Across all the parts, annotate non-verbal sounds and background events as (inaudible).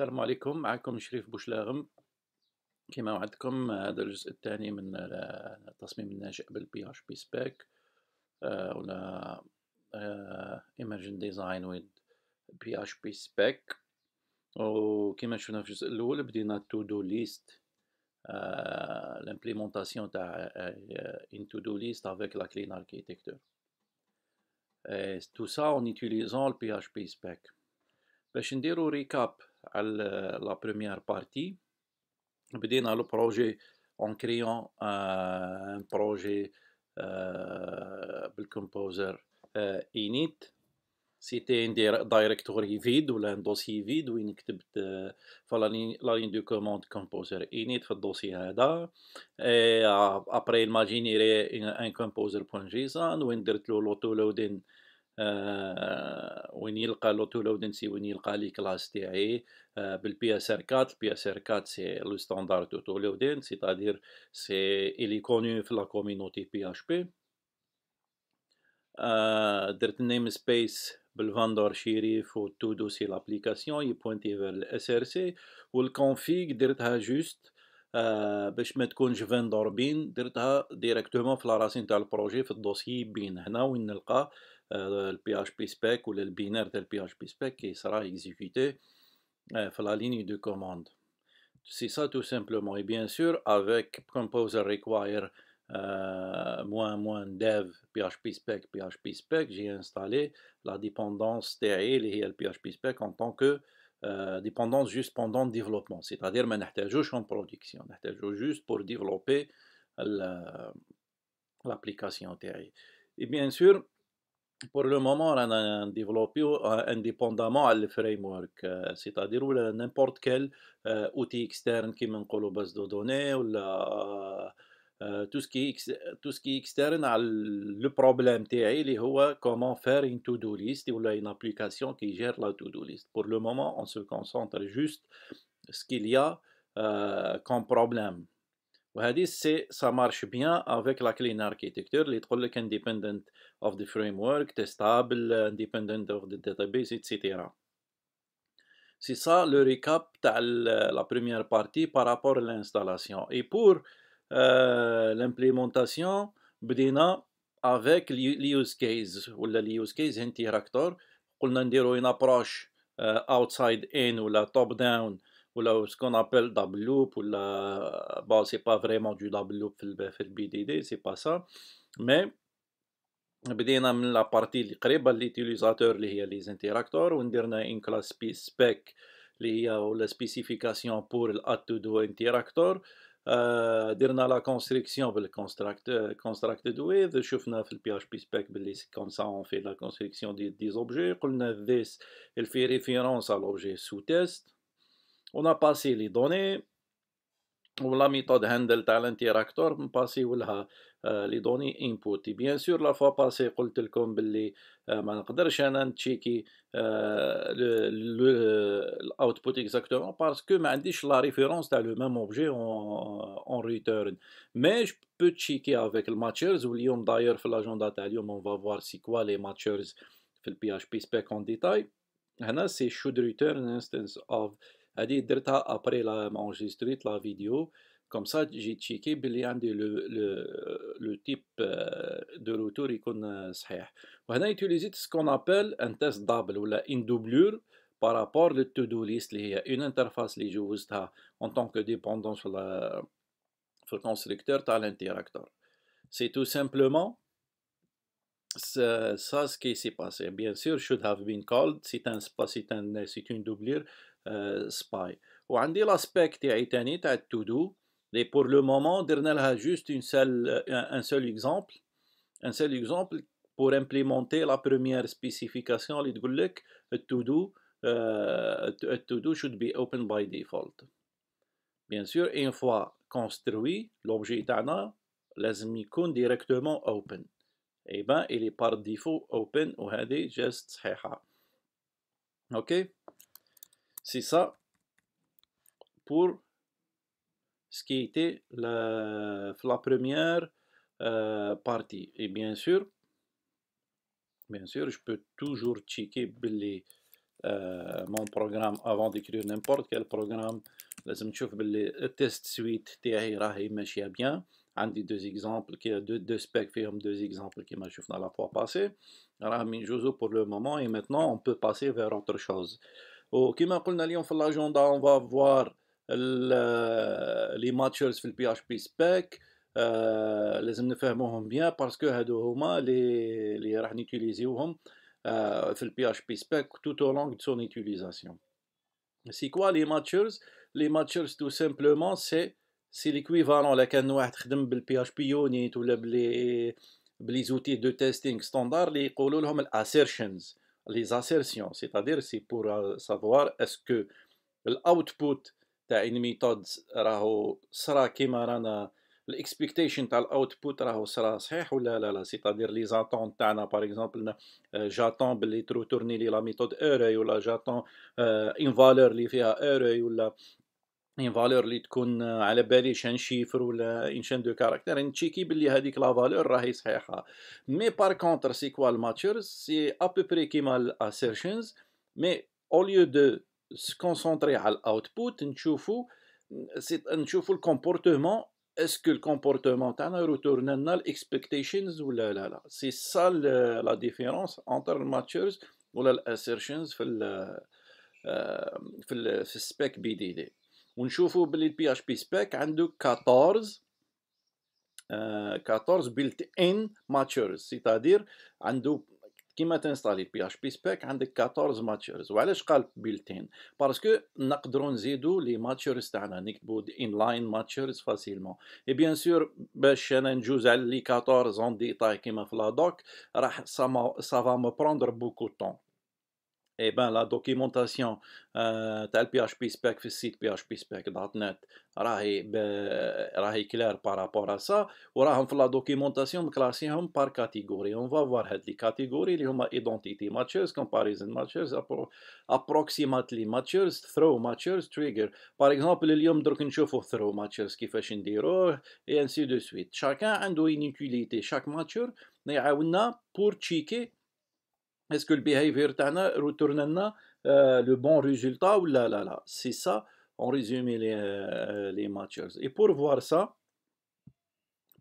السلام عليكم معكم شريف بوشلاغم كما وعدتكم هذا الجزء الثاني من التصميم الناشئ بالبي اتش بي سبيك ولا ايمرجن ديزاين ويد بي اتش بي سبيك وكما شفنا في الجزء الاول بدينا تو دو ليست لامبليمونطاسيون تاع ان تو دو ليست افيك لا كلين اركيتكتور سا اون يوتيليزون البي اتش PHP spec باش نديرو ريكاب على لا بروميير بارتي بدينا لو بروجي اون كريون ان بروجي بالكومبوزر انيت سيتي ان دايركتوري فيد ولا ان دوسي فيد وين كتبت فلاني لين دو كوموند كومبوزر انيت في الدوسي هذا ابري الماجينيري ان كومبوزر بون جيسون وين درت لو لوتو لودين آه، وين يلقى لوتولودنسي وين يلقى لي كلاس تاعي آه بالبي اس ار 4 البي اس ار 4 سي لو ستاندار توتولودين سيتادير سي الي كونو في لا كومينوتي بي اش بي درت نيم سبيس بالفاندور شيريف تو دوسي لابليكاسيون بوينتي فير الاس ار سي والكونفيغ درتها جوست آه باش ما تكونش فاندور بين درتها ديريكتومون في لا راسين تاع البروجي في الدوسي بين هنا وين نلقى Euh, le PHP spec ou le binaire de PHP spec qui sera exécuté euh, sur la ligne de commande. C'est ça tout simplement. Et bien sûr, avec Composer Require euh, moins moins dev PHP spec PHP spec, j'ai installé la dépendance et le PHP spec en tant que dépendance juste pendant le développement. C'est-à-dire, on suis en production, on juste pour développer l'application TAE. Et bien sûr, pour le moment, on a développé euh, indépendamment le framework, euh, c'est-à-dire n'importe quel euh, outil externe qui est une base de données ou tout ce qui est, tout ce qui externe le problème est comment faire une to-do list ou une application qui gère la to-do list. Pour le moment, on se concentre juste sur ce qu'il y a comme problème ça marche bien avec la clean architecture, les trucs independent of the framework, testable, independent of the database, etc. C'est ça le recap de euh, la première partie par rapport à l'installation. Et pour euh, l'implémentation, بدينا avec les use case ou le use case interactor on a une approche euh, outside in ou la top down ou ce qu'on appelle double loop, ou ce c'est pas vraiment du double loop, le BDD, c'est pas ça, mais la partie qui est l'utilisateur, les interacteurs, on a une classe spec, ou la spécification pour l'at 2 do interacteur, on a euh, la construction, le constructeur, with, le PHP spec, comme ça on fait la construction des objets, on a la elle fait référence à l'objet sous test, on a passé les données, ou la méthode handle talentier actor, on a passé euh, les données input. bien sûr, la fois passée, je vous ai dit que ne peux pas checker l'output exactement parce que je n'ai la référence est le même objet en, return. Mais je peux checker avec le matchers, ou d'ailleurs, dans l'agenda d'aujourd'hui, on va voir si quoi les matchers dans le PHP spec en détail. C'est should return instance of a dit Drita après la enregistré la vidéo comme ça j'ai checké bien le type euh, de retour il euh, on a utilisé ce qu'on appelle un test double ou la une doublure par rapport le to do list il y a une interface les joueurs en tant que dépendant sur le constructeur à l'interacteur c'est tout simplement ça ce qui s'est passé bien sûr should have been called c'est un c'est c'est une doublure euh, spy. L'aspect qui est to-do, mais pour le moment, Dernel a juste euh, un seul exemple. Un seul exemple pour implémenter la première spécification, il dit que to-do should be open by default. Bien sûr, une fois construit, l'objet d'Ana, laisse-moi directement open. Et eh bien, il est par défaut open. ou a des gestes Ok? C'est ça pour ce qui était la première euh, partie. Et bien sûr, bien sûr, je peux toujours checker euh, mon programme avant d'écrire n'importe quel programme. Je les euh, test suite tiendra et marche bien. J'ai deux exemples, qui a deux spécifions deux exemples qui marche la fois passée. Alors, mis pour le moment. Et maintenant, on peut passer vers autre chose. وكما قلنا اليوم في الاجندا اون فوار لي ماتشرز في البي اش بي سباك لازم نفهموهم بيان باسكو هادو هما لي لي راح نوتيليزيوهم آه، في البي اش بي سباك توت او لونغ سون اوتيليزاسيون سي كوا لي ماتشرز لي ماتشرز تو سامبلومون سي سي ليكويفالون لا كان واحد خدم بالبي اش بي يونيت ولا بلي بلي زوتي دو تيستينغ ستاندار لي يقولوا لهم الاسيرشنز les assertions, c'est-à-dire c'est pour euh, savoir est-ce que l'output de la méthode sera صرا كيما l'expectation de l'output sera ce ou ولا c'est-à-dire les attentes par exemple j'attends باللي retourner la la méthode ou ou j'attends une valeur اللي فيها ou là. ان إيه، فالور اللي تكون على بالي شان شيفر ولا ان شان دو كاركتير نتشيكي يعني باللي هذيك لا فالور راهي صحيحه مي بار كونتر سي كوا الماتشرز سي ابوبري كيما الاسيرشنز مي او ليو دو سكونسونتري على الاوتبوت نشوفو نشوفو الكومبورتمون اسكو الكومبورتمون تاعنا يروتورنا لنا الاكسبكتيشنز ولا لا لا سي سا لا ديفيرونس انتر الماتشرز ولا الاسيرشنز في ال في السبيك بي دي دي ونشوفوا باللي البي اش بي سبيك عنده 14 آه 14 بيلت ان ماتشرز سيتادير عنده كيما تنستالي بي اش بي سبيك عندك 14 ماتشرز وعلاش قال بيلتين باسكو نقدروا نزيدوا لي ماتشرز تاعنا نكتبوا ان لاين ماتشرز فاسيلمون اي بيان سور باش انا نجوز على لي 14 اون ديتاي كيما في لا دوك راح سا فا مو بروندر بوكو طون اي بان لا دوكيومونطاسيون تاع البي اش بي سبيك في السيت PHP اش دوت نت راهي ب... راهي كلير بارابور سا وراهم في لا دوكيومونطاسيون مكلاسيهم بار كاتيجوري اون فافوار هاد لي كاتيجوري اللي هما ايدونتيتي ماتشرز كومباريزون ماتشرز ابروكسيماتلي ماتشرز ثرو ماتشرز تريجر باغ اكزومبل اليوم درك نشوفو ثرو ماتشرز كيفاش نديروه اي انسي دو سويت شاكان عنده اون شاك ماتشر يعاوننا بور تشيكي est-ce que le behavior retourne euh, le bon résultat ou là là là c'est ça en résumé les, euh, les matchers et pour voir ça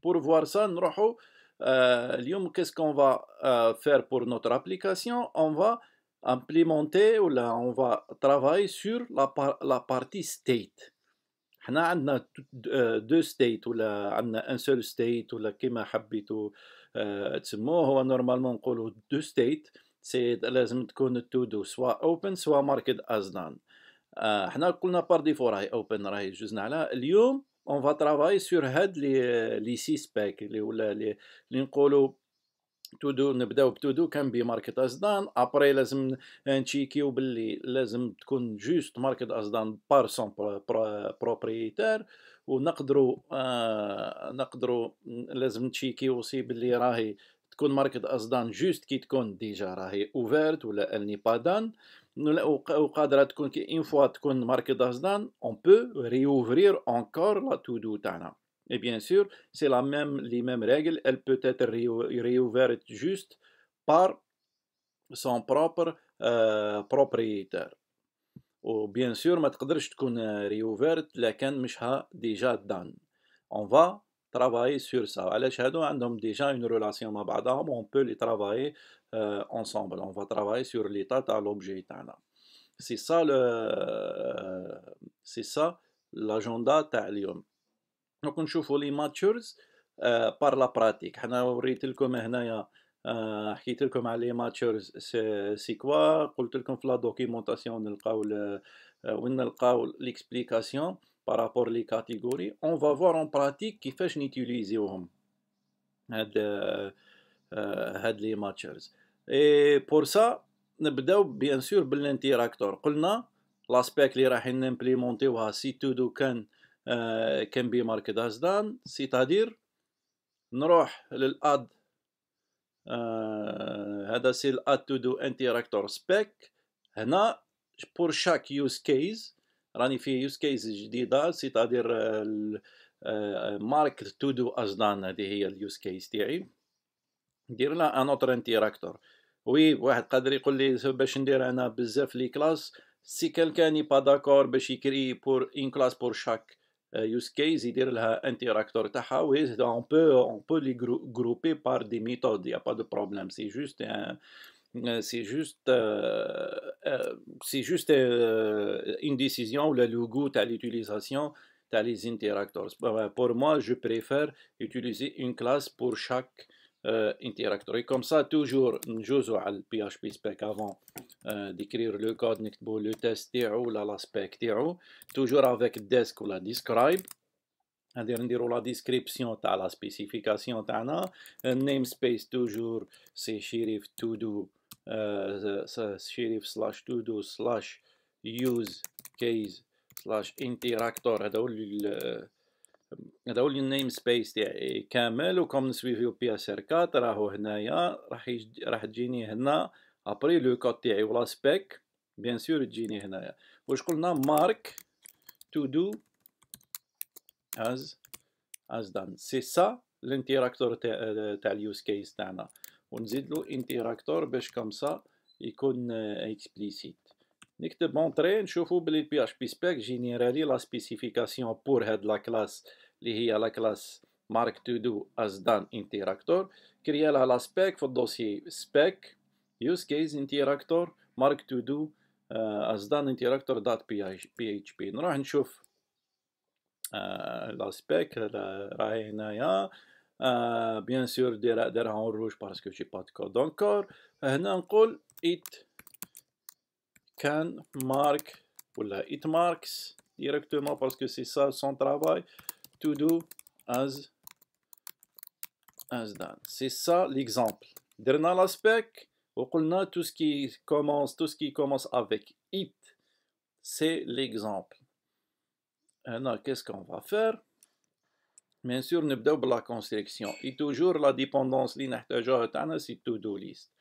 pour voir ça nous euh, qu'est-ce qu'on va euh, faire pour notre application on va implémenter ou là on va travailler sur la, la partie state on a deux states ou un seul state ou là normalement on deux states سي لازم تكون التودو سواء اوبن سواء ماركت از دان آه حنا قلنا بار ديفو راهي اوبن راهي جوزنا على اليوم اون فا ترافاي سور هاد لي لي سي سباك لي ولا لي لي نقولوا تودو نبداو بتودو كان بي ماركت ازدان ابري لازم نتشيكيو باللي لازم تكون جوست ماركت ازدان بار سون بروبريتير ونقدروا آه نقدروا لازم نتشيكيو سي باللي راهي تكون ماركت اصدان جوست كي تكون ديجا راهي اوفرت ولا اني با دان و قادره تكون كي اون فوا تكون ماركت اصدان اون بو ري ريوفرير انكور لا تو دو تاعنا اي بيان سور سي لا ميم لي ميم ريغل ال بوت ري ريوفرت جوست بار سون بروبر بروبريتير و بيان سور ما تقدرش تكون ريوفرت euh, لكن مش ها ديجا دان اون فا travailler sur ça. relation on peut les travailler euh, ensemble. On va travailler sur l'état à l'objet. C'est ça le, euh, c'est ça l'agenda تاع Donc on chauffe les matures euh, par la pratique. On a حكيت لكم على لي ماتشرز سي كوا قلت لكم في لا دوكيمونطاسيون نلقاو وين نلقاو ليكسبليكاسيون par rapport les catégories on va voir en pratique كيفاش نيتيليزيوهم هاد هاد لي ماتشرز اي بور سا نبداو بيان سور بالانتيراكتور قلنا لاسبيك اللي راح نمبليمونتيوها سي تودو كان كان بي مارك داز دان سيتادير نروح للاد هذا سي الاد تودو انتراكتور سبيك هنا بور شاك يوز كيس راني في يوز كيس جديده سيتادير آه، مارك تو دو اسدان هذه هي اليوز كيس تاعي ندير لها ان اوتر انتراكتور وي واحد قادر يقول لي باش ندير انا بزاف لي كلاس سي كالكان با داكور باش يكري بور ان كلاس بور شاك يوز كيس يدير لها انتراكتور تاعها وي اون بو اون بو لي جروبي بار دي ميثود يا با دو بروبليم سي جوست c'est juste, c'est juste une décision, le logo, tu l'utilisation, tu les interactors. Pour moi, je préfère utiliser une classe pour chaque interacteur Et comme ça, toujours, نجوزو le PHP spec avant d'écrire le code, le test تاعو Toujours avec desk ou la describe. la description la spécification, تاع Namespace toujours c'est tout to do آه، شريف سلاش تو دو سلاش يوز كيز سلاش انتراكتور هذا هو هذا هو النيم سبيس تاعي كامل وكم نسويفيو بي اس ار 4 راهو هنايا راح راح تجيني هنا ابري لو كود تاعي ولا سبيك بيان سور تجيني هنايا واش قلنا مارك تو دو از از دان سي سا الانتراكتور تاع اليوز كيس تاعنا ونزيد له انتراكتور باش كمسا يكون اكسبليسيت آه، نكتب اونتري نشوفو بلي بي اش بي سبيك جينيرالي لا سبيسيفيكاسيون بور هاد لا كلاس اللي هي لا كلاس مارك تو دو از دان انتراكتور كريا لها لا سبيك في الدوسي سبيك يوز كيس انتراكتور مارك تو دو از دان انتراكتور دات بي اش بي اتش بي نروح نشوف لا سبيك راهي هنايا Euh, bien sûr rouges parce que rouge parce que de code encore et euh, Maintenant, on هنا it can mark ou la it marks directement parce que c'est ça son travail to do as as done c'est ça l'exemple dernier aspect, spec a tout ce qui commence tout ce qui commence avec it c'est l'exemple euh, qu'est-ce qu'on va faire بيان سور نبداو بلا كونستركسيون اي توجور لا ديبوندونس لي نحتاجوها تاعنا سي تو دو ليست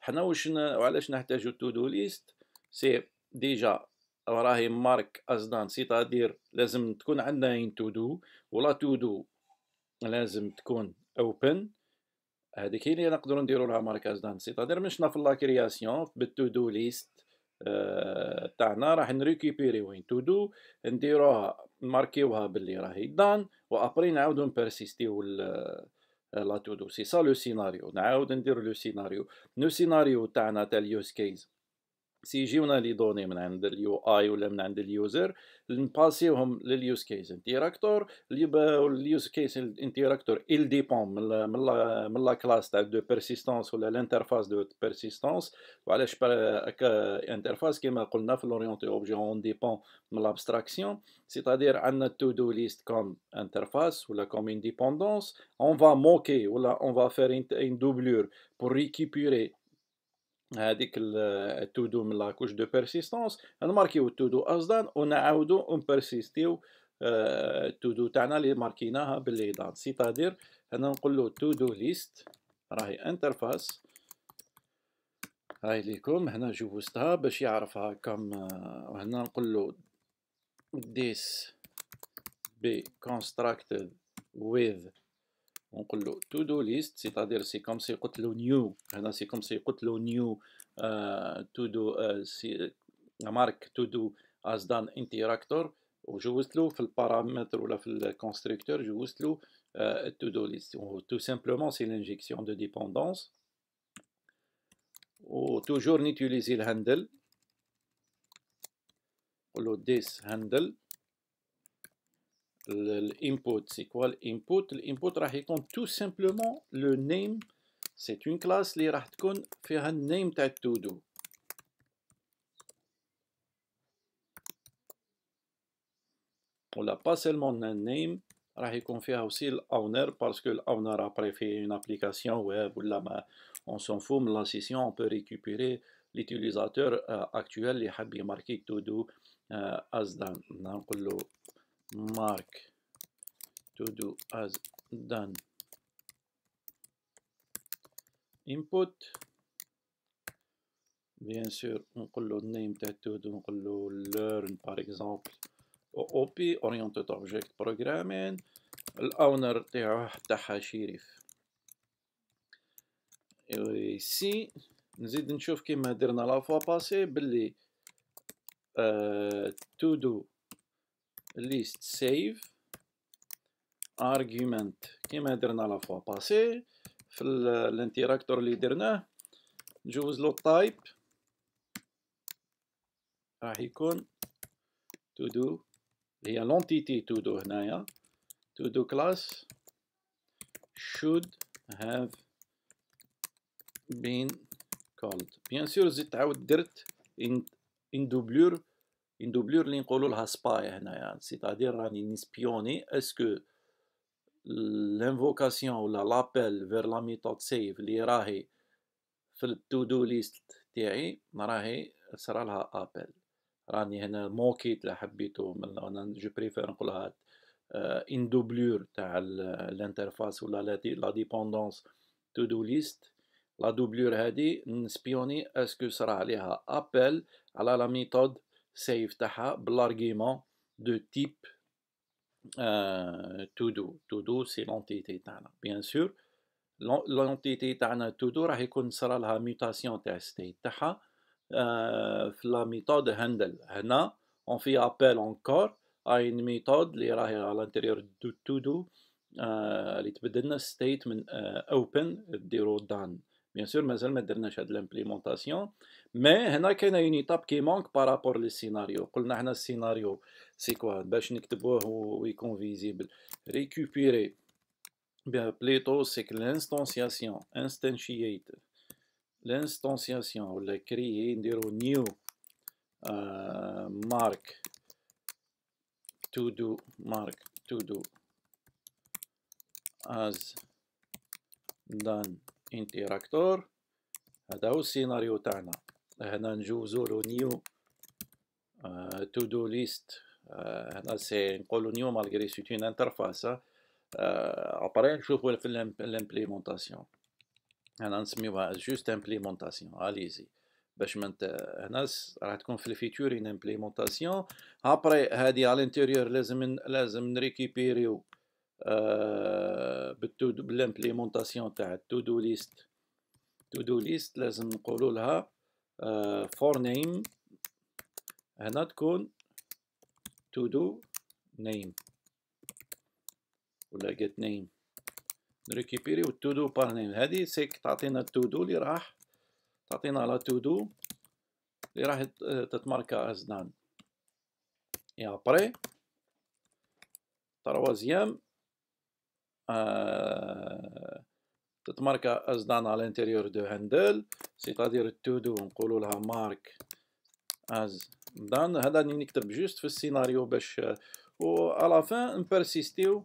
حنا واش وعلاش نحتاجو تو دو ليست سي ديجا راهي مارك ازدان سيتادير لازم تكون عندنا ان تو دو ولا تو دو لازم تكون اوبن هذيك هي اللي نقدروا نديروا لها مارك ازدان سيتادير مشنا في لا كرياسيون بالتو دو ليست تاعنا راح نريكوبيريو ان تو دو نديروها نماركيوها باللي راهي دان وابري نعاودو نبرسيستيو آه، لا تو دو سي سا لو سيناريو نعاود ندير لو سيناريو لو سيناريو تاعنا تاع اليوز كيز سيجيونا لي دوني من عند اليو اي ولا من عند اليوزر نباسيوهم لليوز كيس انتيراكتور اليوز كيس انتيراكتور ال ديبون من لا من لا من لا كلاس تاع دو بيرسيستونس ولا الانترفاس دو بيرسيستونس وعلاش انترفاس كيما قلنا في لورينتي اوبجي اون ديبون من لابستراكسيون سيتادير عندنا تو دو ليست كوم انترفاس ولا كوم انديبوندونس اون فا موكي ولا اون فا فير ان دوبلور بور ريكيبيري هذيك التو دو من لاكوش دو بيرسيستونس نماركيو التو دو ازدان ونعاودو ونبيرسيستيو آه، التو دو تاعنا اللي ماركيناها بالليدان سيتادير هنا نقول له تو دو ليست راهي انترفاس هاي ليكم هنا جوستها باش يعرفها كم آه، هنا نقول له this be constructed with on dit to do list c'est à dire c'est comme si on le new c'est comme si on le new euh, to do euh, la marque to do as done interactor ou je vous le fais le paramètre ou dans le constructeur je vous le uh, to do list ou, tout simplement c'est l'injection de dépendance ou toujours n'utiliser le handle le this handle L'input, c'est quoi l'input L'input tout simplement le name. C'est une classe Les راح faire un name to ToDo. On n'a pas seulement un name, on va faire aussi l'owner parce que l'owner a fait une application web ou on s'en fout mais la session on peut récupérer l'utilisateur euh, actuel qui a bien to do euh, as mark to do as done input بيان سور نقول له النيم تاع التود ونقول له learn باغ اكزومبل او بي اورينتد اوبجيكت بروغرامين الاونر تاعو تاعها شريف سي نزيد نشوف كيما درنا لا فوا باسي باللي تو euh, دو list save argument كيما درنا لا فوا باسي في الانتيراكتور اللي درناه نجوز له type راح يكون to do هي لونتيتي to do هنايا to do class should have been called بيان سور زدت عاود درت in دوبلور ان دوبلور اللي نقولوا لها سباي هنايا سيتادير راني نسبيوني اسكو لانفوكاسيون ولا لابيل فير لا ميثود سيف اللي راهي في التو دو ليست تاعي راهي صرالها ابل راني هنا موكيت لا حبيتو انا جو بريفير نقولها ان دوبلور تاع الانترفاس ولا لا ديبوندونس تو دو ليست لا دوبلور هادي نسبيوني اسكو صرا عليها ابل على لا ميثود سيف تاعها بالارغيمون دو تيب آه، تو دو تو دو سي لونتيتي تاعنا بيان سور لونتيتي تاعنا تو دو راح يكون لها ميوتاسيون تاع ستيت تاعها آه، في لا ميثود هاندل هنا اون في ابل انكور اي ان ميثود اللي راهي على الانتيريور دو تو دو اللي تبدلنا ستيت من اوبن آه، ديرو دان بيان سور مازال ما درناش هاد لامبليمونطاسيون مي هنا كاين اون كي مانك بارابور لي سيناريو قلنا حنا السيناريو سي كوا باش نكتبوه ويكون فيزيبل ريكوبيري بها بليتو سيك لانستونسياسيون انستنشيات لانستونسياسيون ولا كريي نديرو نيو مارك تو دو مارك تو دو از دان انتراكتور هذا هو السيناريو تاعنا هنا نجوزو لو نيو تو دو ليست هنا سي نقولو نيو مالغري سيت اون انترفاس آه، ابري نشوفو في الامبليمونطاسيون هنا نسميوها جوست امبليمونطاسيون اليزي باش ما هنا راح تكون في الفيتور ان امبليمونطاسيون ابري هادي على الانتيريور لازم لازم نريكيبيريو آه، بالتو بالامبليمونطاسيون تاع التو دو ليست تو دو ليست لازم نقولوا لها فور آه، نيم هنا تكون تو دو نيم ولا جيت نيم نريكيبيري تو دو بار نيم هذه سيك تعطينا تو دو اللي راح تعطينا لا تو دو اللي راح تتماركا از نان اي ابري تروازيام تتماركا از دان على الانتيريور دو هاندل سيتادير التودو نقولوا لها مارك از دان هذا اللي نكتب جوست في السيناريو باش و على فان نبرسيستيو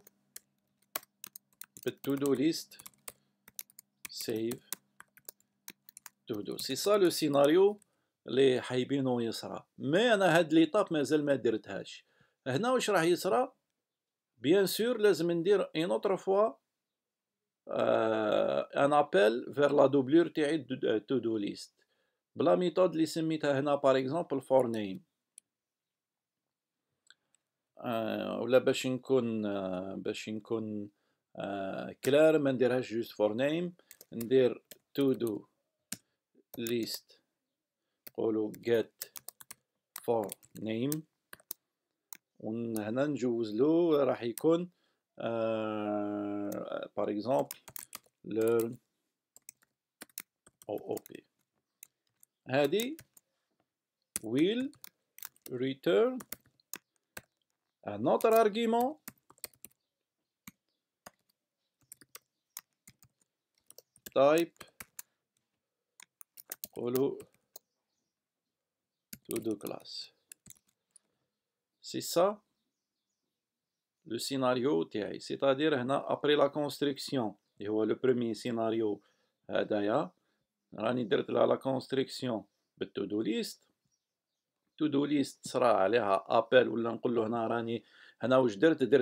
بالتودو ليست سيف تودو سي سا لو سيناريو لي حايبينو يصرى مي انا هاد ليطاب مازال ما درتهاش هنا واش راح يصرى بيان سور لازم ندير اون اوتر فوا ان ابل فير لا دوبلور تاعي تو دو ليست بلا ميثود اللي سميتها هنا بار اكزومبل فور نيم ولا باش نكون باش نكون كلار ما نديرهاش جوست فور نيم ندير تو دو ليست نقولو get for name وهنا نجوز له راح يكون Euh, par exemple, learn OOP. Hadi will return un autre argument type hello to do class. C'est ça le scénario c'est-à-dire après la construction. le premier scénario euh, d'ailleurs. On a la construction de la to-do list. To-do list sera à appel ou l'on peut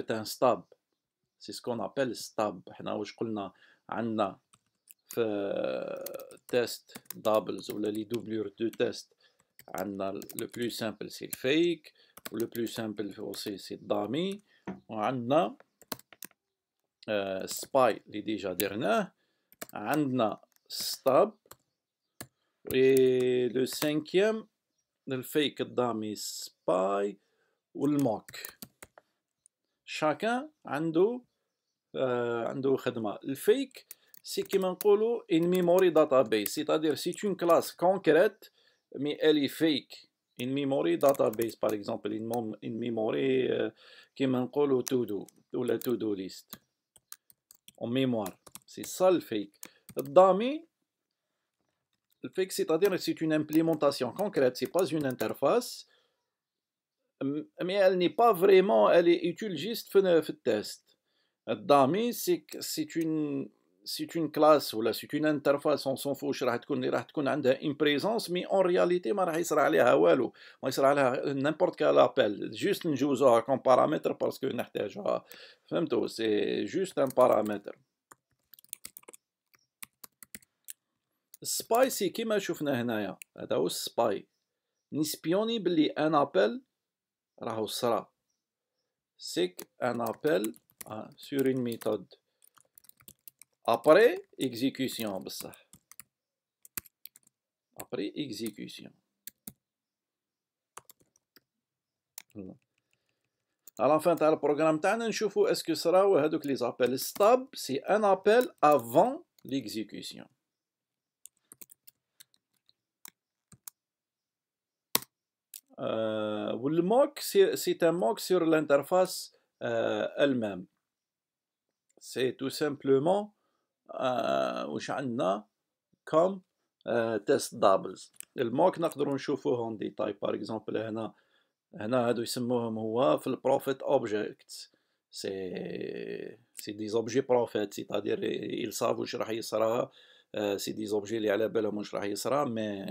un stab. C'est ce qu'on appelle stab. On a un euh, test doubles ou les doublures de test. le plus simple, c'est le fake. le plus simple aussi, c'est dummy. وعندنا سباي آه، اللي ديجا درناه عندنا ستاب و لو سانكيام الفيك الدامي سباي والموك شاكان عندو آه، عندو خدمه الفيك سي كيما نقولو ان ميموري داتابيس سيتادير سي اون كلاس كونكريت مي الي فيك in-memory database par exemple in-memory euh, qui نقولوا to do la to do list en mémoire c'est ça le fake le fake c'est-à-dire c'est une implémentation concrète c'est pas une interface mais elle n'est pas vraiment elle est utile juste في test dami c'est c'est une c'est une classe ou c'est une interface on s'en fout واش راح تكون راح تكون عندها une présence mais en réalité ما راح يصرى عليها والو ما يصرى عليها n'importe quel appel juste نجوزوها كون بارامتر باسكو نحتاجها فهمتوا c'est juste un paramètre سبايسي كيما شفنا هنايا هذا هو السباي نسبيوني بلي ان appel راهو صرا سيك ان appel سور اون ميثود après exécution. Bah après exécution. À la fin du programme, nous est-ce que sera les appels stable, c'est un appel avant l'exécution. Euh, le mock, c'est un mock sur l'interface euh, elle-même. C'est tout simplement آه، واش عندنا كوم آه، تيست دابلز الموك نقدروا نشوفوه اون ديتاي بار اكزومبل هنا هنا هادو يسموهم هو في البروفيت اوبجيكت سي سي دي زوبجي بروفيت سي تادير يل ساف واش راح يصرا سي دي زوبجي اللي على بالهم واش راح يصرا مي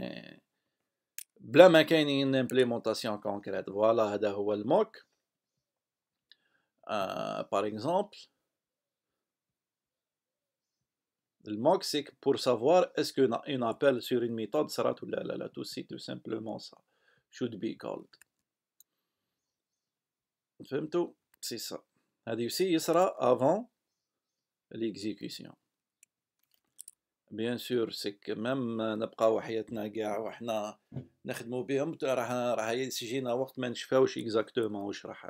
بلا ما كاينين امبليمونطاسيون كونكريت فوالا هذا هو الموك Uh, par اكزومبل الموك سيك بور سافوار اسكو اون ابل سور اون ميثود صرات ولا لا لا تو سي تو سامبلومون سا شود بي كولد فهمتو سي سا هادي سي يسرى افون ليكزيكسيون بيان سور سيك مام نبقاو حياتنا كاع وحنا نخدمو بيهم راه راه يجينا وقت ما نشفاوش اكزاكتومون واش راح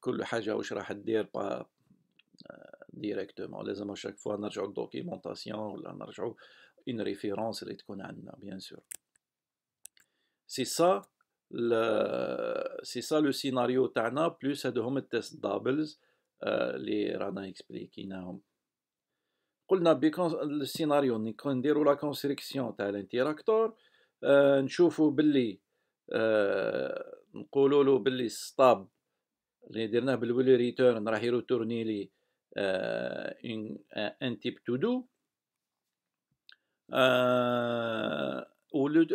كل حاجه واش راح دير با ديريكتومون لازم شاك فوا نرجعو دوكيمونطاسيون ولا نرجعو اون ريفيرونس اللي تكون عندنا بيان سور سي سا سي سا لو سيناريو تاعنا بلوس هادو هما التيست دابلز اللي رانا اكسبليكيناهم قلنا بيكون السيناريو نكون نديرو لا كونستريكسيون تاع الانتيراكتور نشوفو باللي نقولولو بلي باللي ستاب اللي درناه بالولي ريتورن راح يروتورني لي une, un type to do.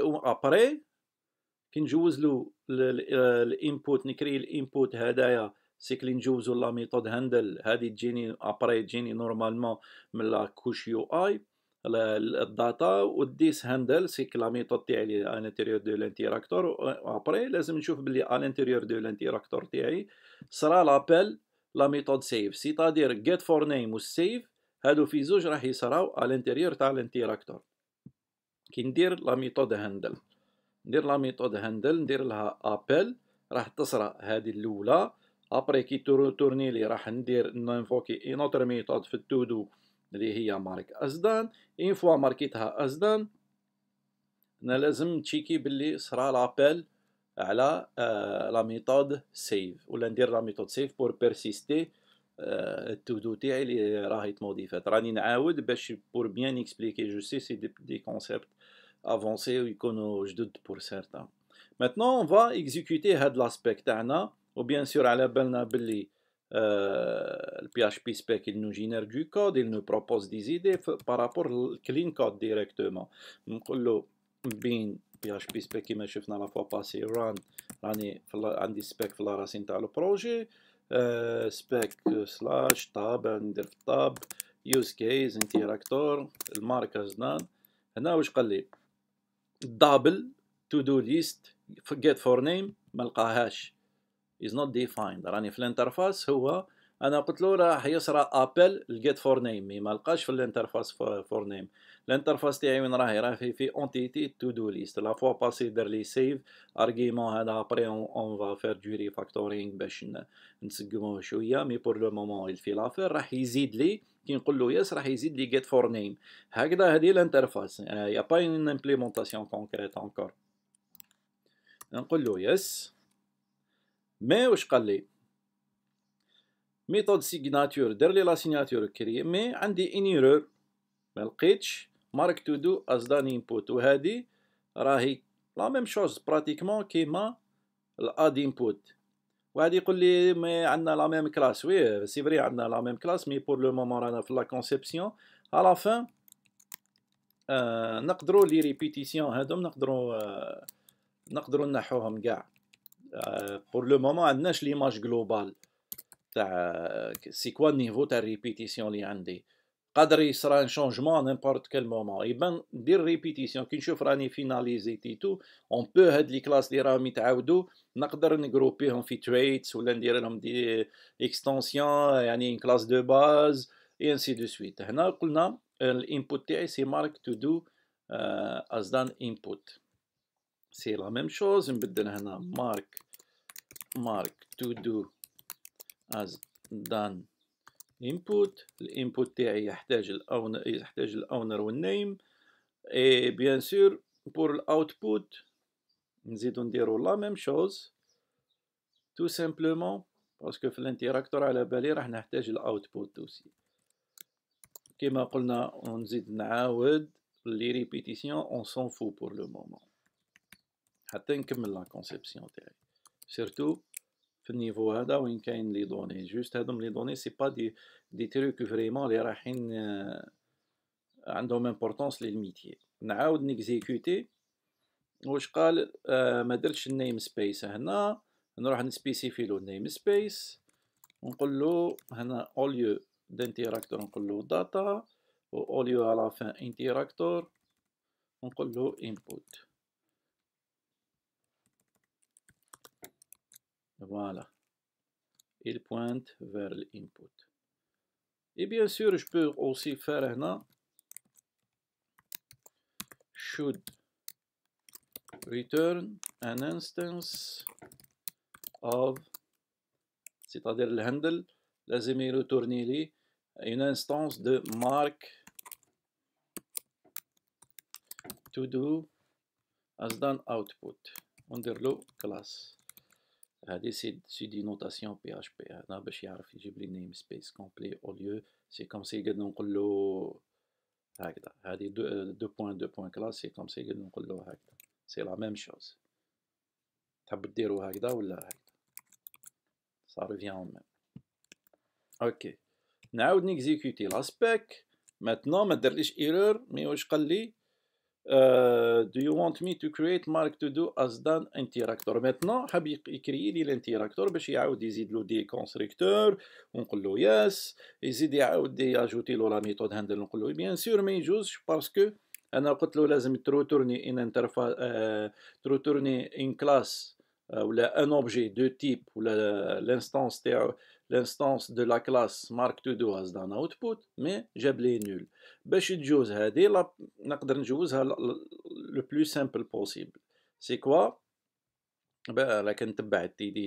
ou ابري كي نجوز له الانبوت نكري الانبوت هدايا سيكلي نجوزو لا ميثود هاندل هادي تجيني ابري تجيني نورمالمون من لا كوش يو اي الداتا و ديس هاندل سيك لا ميثود تاعي الانتيريور دو لانتيراكتور ابري لازم نشوف بلي الانتيريور دو لانتيراكتور تاعي صرا لابل لا ميثود سيف سيتادير جيت فور نيم والسيف هادو في زوج راح يصراو على الانتيريور تاع الانتيراكتور كي ندير لا ميثود هاندل ندير لا ميثود هاندل ندير لها ابل راح تصرى هذه الاولى ابري كي تورني لي راح ندير ننفوكي اون اوتر ميثود في التودو اللي هي مارك ازدان اين فوا ماركيتها ازدان انا لازم تشيكي باللي صرا لابيل على آه، لا ميثود سيف ولا ندير لا ميثود سيف بور بيرسيستي التو دو تاعي اللي راهي تموديفات راني نعاود باش بور بيان اكسبليكي جو سي سي دي كونسيبت افونسي ويكونوا جدد بور سارتان ماتنون اون فا اكزيكوتي هاد لاسبيك تاعنا و بيان سور على بالنا باللي le آه، PHP spec il nous génère du code il nous propose des idées par rapport au clean code directement نقول بين بي اش بي سبيك كيما شفنا لافوا باسي ران راني عندي سبيك في لاراسي نتاع البروجي أه سبيك سلاش طاب ندير في الطاب يوز كيس انتيراكتور الماركرز زنان هنا واش قال لي دابل تو دو ليست فورجيت فور نيم ما لقاهاش از نوت ديفايند راني في الانترفاس هو انا قلت له راح يصرى ابل الجيت فور نيم مي ما لقاش في الانترفاس فور نيم الانترفاس تاعي وين راهي راهي في اونتيتي تو دو ليست لا فوا باسي دار لي سيف ارغيمون هذا ابري اون فا فير دو ريفاكتورينغ باش نسقموه شويه مي بور لو مومون يل في لافير راح يزيد لي كي نقول له يس راح يزيد لي جيت فور نيم هكذا هذه الانترفاس يا با ان امبليمونطاسيون كونكريت انكور نقول له يس مي واش قال لي ميثود سيغناتور دار لي لا سيغناتور كري مي عندي انيرور ما لقيتش مارك تو دو از دان انبوت وهادي راهي لا ميم شوز براتيكمون كيما الاد انبوت وهادي يقول لي مي عندنا لا ميم كلاس وي سي فري عندنا لا ميم كلاس مي بور لو مومون رانا في لا كونسيبسيون على فان نقدروا لي ريبيتيسيون هادو نقدروا نقدروا نحوهم كاع بور لو مومون عندناش ليماج جلوبال تاع سي كوا النيفو تاع الريبيتيسيون اللي عندي قادر يصرى ان شونجمون نيمبورت كال مومون يبان ندير ريبيتيسيون كي نشوف راني فيناليزيتي تو اون بو هاد لي كلاس لي راهم يتعاودو نقدر نجروبيهم في تريتس ولا ندير لهم دي اكستنسيون يعني ان كلاس دو باز اي انسي دو سويت هنا قلنا الانبوت تاعي سي مارك تو دو از دان انبوت سي لا ميم شوز نبدل هنا مارك مارك تو دو از دان input الانبوت تاعي يحتاج الاونر يحتاج الاونر والنيم اي بيان سور بور الاوتبوت نزيدو نديرو لا ميم شوز تو سامبلومون باسكو في الانتراكتور على بالي راح نحتاج الاوتبوت توسي كيما قلنا نزيد نعاود لي ريبيتيسيون اون سون فو بور لو مومون حتى نكمل لا كونسيبسيون تاعي سيرتو في النيفو هذا وين كاين لي دوني جوست هادوم لي دوني سي با دي دي تروك فريمون لي رايحين عندهم امبورطونس للميتي نعاود نيكزيكوتي واش قال آه، ما درتش النيم سبيس هنا نروح نسبيسيفي له النيم سبيس ونقول له هنا اوليو دانتيراكتور نقول له داتا و اوليو على فان انتيراكتور نقول له انبوت Voilà. Il pointe vers l'input. Et bien sûr, je peux aussi faire هنا should return an instance of c'est-à-dire le handle لازم يرتورني لي une instance de mark to do as done output ندير له class Euh, c'est notations php ben, j'ai de namespace complet au lieu c'est comme si je donne colo hadi deux points deux points c'est comme c'est la même chose ou la ça revient au même ok Now allons exécuter l'aspect maintenant mais derrière mais je Uh, do you want me to create mark to do as done interactor maintenant حاب يكري لي الانتيراكتور باش يعاود يزيد له دي كونستركتور ونقول له يس يزيد يعاود ياجوتي له لا ميثود هاندل نقول له بيان سور ما يجوزش باسكو انا قلت له لازم تروتورني ان انترفا uh, تروتورني ان كلاس Euh, un objet de type, l'instance de la classe MarkToDo a un output, mais j'ai blé nul. Si je veux dire, je vais dire le plus simple possible. C'est quoi Je vais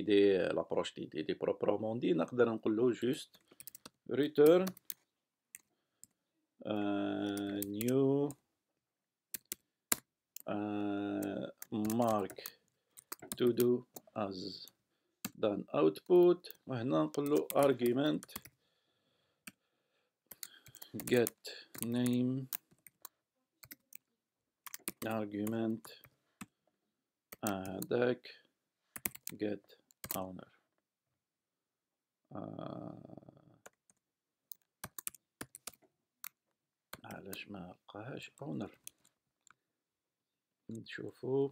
dire l'approche de l'idée proprement dit, je vais dire juste return euh, new euh, MarkToDo. to do as done output وهنا نقول له argument get name argument deck get owner علاش ما لقاهاش owner نشوفو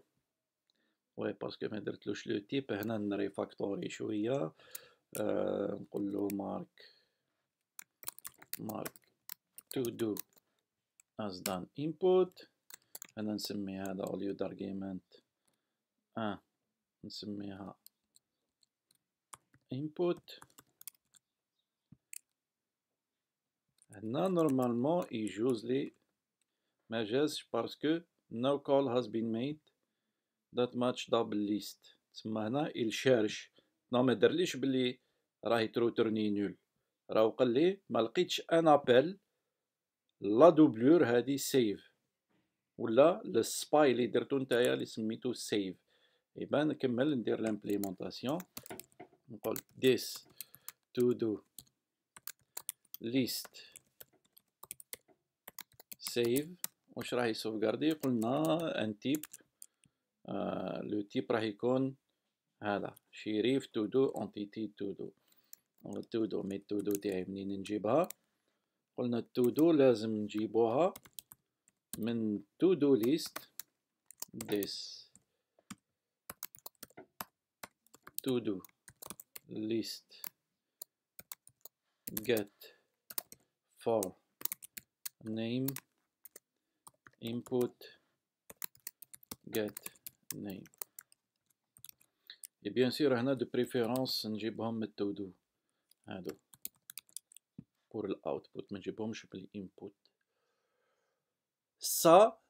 وي باسكو ما درتلوش لو تيب هنا نريفاكتوري شويه نقول له مارك مارك تو دو از دان انبوت هنا نسمي هذا اوليو دارجيمنت اه نسميها input هنا نورمالمون يجوز لي ما جازش باسكو no call has been made دات ماتش دابل ليست تسمى هنا الشارش نو ما درليش بلي راهي ترو ترني نول راهو قال لي ما لقيتش ان ابل لا دوبلور هادي سيف ولا السباي اللي درتو نتايا اللي سميتو سيف يبان نكمل ندير لامبليمونطاسيون نقول this to do list سيف واش راهي سوفغاردي قلنا ان تيب آه، لو تيب راه يكون هذا شريف تو دو اونتيتي تو دو تو دو مي تو دو تاعي منين نجيبها قلنا تو دو لازم نجيبوها من تو دو ليست this تو دو ليست get for name input get name et bien sûr a de préférence نجيبهم من التودو هادو pour l'output je ما pas l'input. ça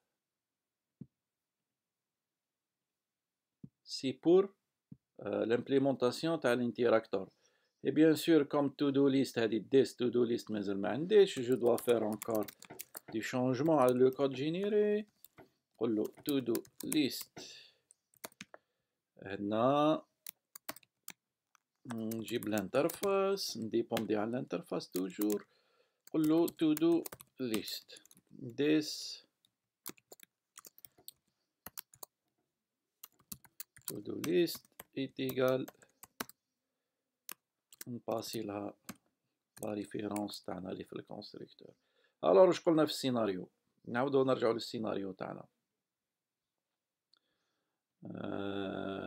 c'est pour euh, l'implémentation de l'interactor et bien sûr comme to-do list dit this to-do list je dois faire encore des changements à le code généré pour le to list هنا نجيب الانترفاس نديبوندي على الانترفاس توجور نقول له تو دو ليست this to do list it equal نباسي لها لا ريفيرونس تاعنا اللي في الكونستركتور الوغ واش قلنا في السيناريو نعاودو نرجعو للسيناريو تاعنا آه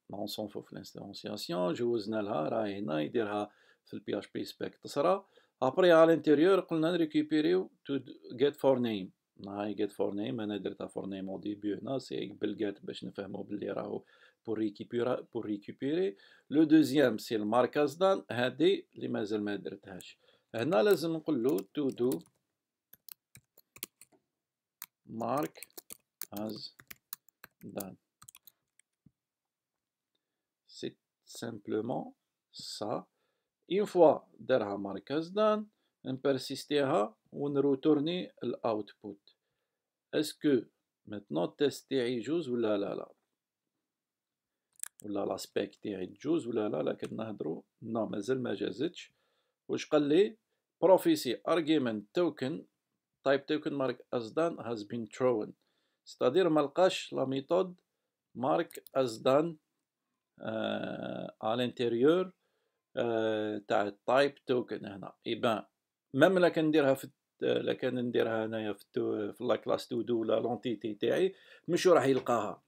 On s'en في الانستيونسياسيون جوزنا لها راهينا يديرها في البي اش بي سبيك ابري على قلنا تو جيت فور نيم هاي جيت فور نيم انا درتها فور نيم pour récupérer, pour récupérer. Le deuxième, c'est le هذه اللي مازال ما درتهاش. هنا لازم نقول له mark done. simplement ça. Une fois درها مركز دان نبرسيستيها ونروتورني الاوتبوت اسكو maintenant تيست تاعي يجوز ولا لا لا ولا لاسبيك تاعي تجوز ولا لا لا كنا نهدرو لا مازال ما جازتش واش قال لي بروفيسي ارغيمنت توكن تايب توكن مارك ازدان هاز بين ثرون ستادير ما لقاش لا ميثود مارك ازدان ا لانتيريور تاع التايب توكن هنا بان ميم لا كنديرها في لا كان نديرها هنايا في التو في لا كلاس تو دو ولا لونتيتي تاعي مش راح يلقاها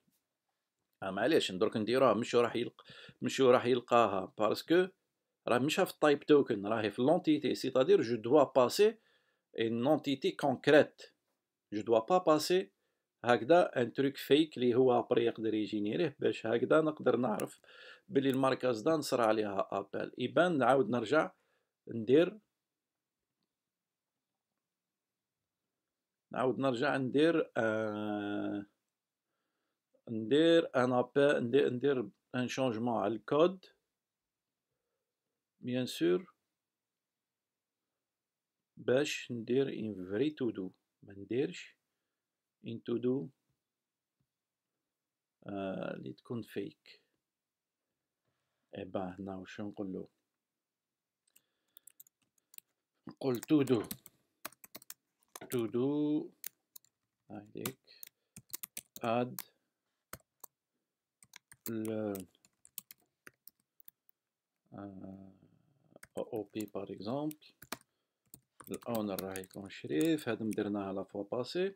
معليش ندرك نديروها مش راح يلق مش راح يلقاها باسكو راه مش في التايب توكن راهي في لونتيتي سيتادير جو دوا باسي ان اونتيتي كونكريت جو دوا با باسي هكذا ان تروك فيك اللي هو ابري يقدر يجينيريه باش هكذا نقدر نعرف بلي الماركاز دا نصر عليها ابل يبان نعاود نرجع ندير نعاود نرجع ندير آه ندير ان ابل ندير ندير ان شونجمون على الكود بيان سور باش ندير ان فري تو دو ما نديرش in آه، إيه to do اللي تكون فيك عباه هنا وشو نقولو نقول تو دو تو دو هاديك اد learn آه OOP par exemple الاونر راهي يكون شريف هاد درناها لا فوا باسي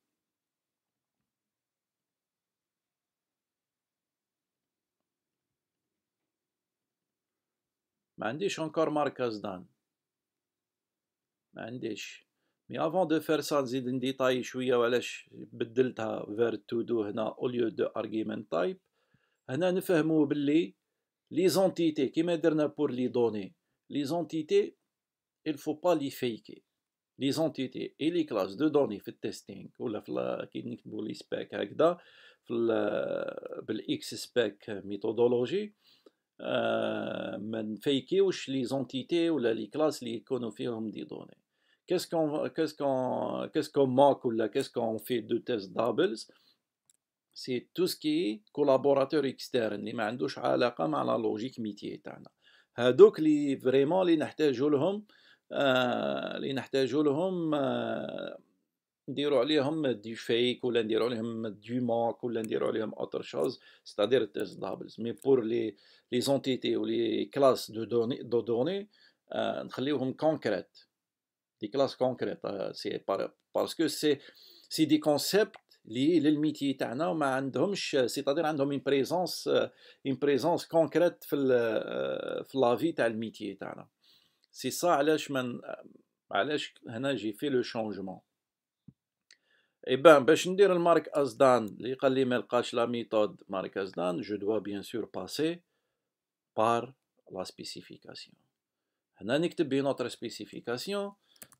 ما عنديش اونكور ماركاز دان ما عنديش مي افون دو فير سا نزيد نديطاي شويه وعلاش بدلتها فير تو دو هنا اوليو دو ارغيمنت تايب هنا نفهمو باللي لي زونتيتي كيما درنا بور لي دوني لي زونتيتي il faut pas لي فيكي لي زونتيتي اي لي كلاس دو دوني في التيستينغ ولا في كي نكتبو لي سبيك هكذا في بالاكس سبيك ميثودولوجي ما نفيكيوش لي زونتيتي ولا لي كلاس لي يكونوا فيهم دي دوني كيس كون كيس كون كيس كون ماك ولا كيس كون في دو تيست دابلز سي تو سكي كولابوراتور اكسترن اللي ما عندوش علاقه مع لا لوجيك ميتي تاعنا هادوك لي فريمون لي نحتاجو لهم آه, لي نحتاجو لهم آه on dirait du fake ou c'est-à-dire des mais pour les entités ou les classes de données on les euh, des classes concrètes euh, parce que c'est des concepts liés c'est-à-dire une présence euh, une présence concrète dans la vie métier c'est ça j'ai fait le changement بان باش ندير المارك ازدان اللي قال لي ما لقاش لا ميثود مارك ازدان جو دوا بيان سور باسي بار لا سبيسيفيكاسيون هنا نكتب بي نوتر سبيسيفيكاسيون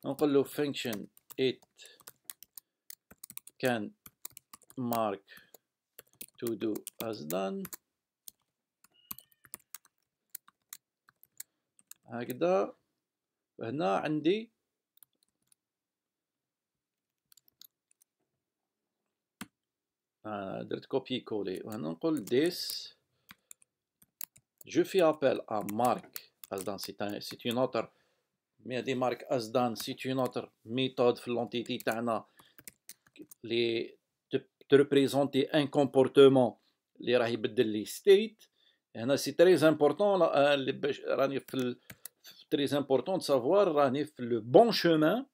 نقول له فانكشن ات كان مارك تو دو ازدان هكذا هنا عندي درت كوبي كولي وهننقل this je fais appel à mark asdan c'est une autre mais هذه mark asdan c'est une autre méthode في l'entité تاعنا les te représenter un comportement اللي راه يبدل l'État. state هنا c'est très important. راني في تري امبورطون de savoir راني في le bon chemin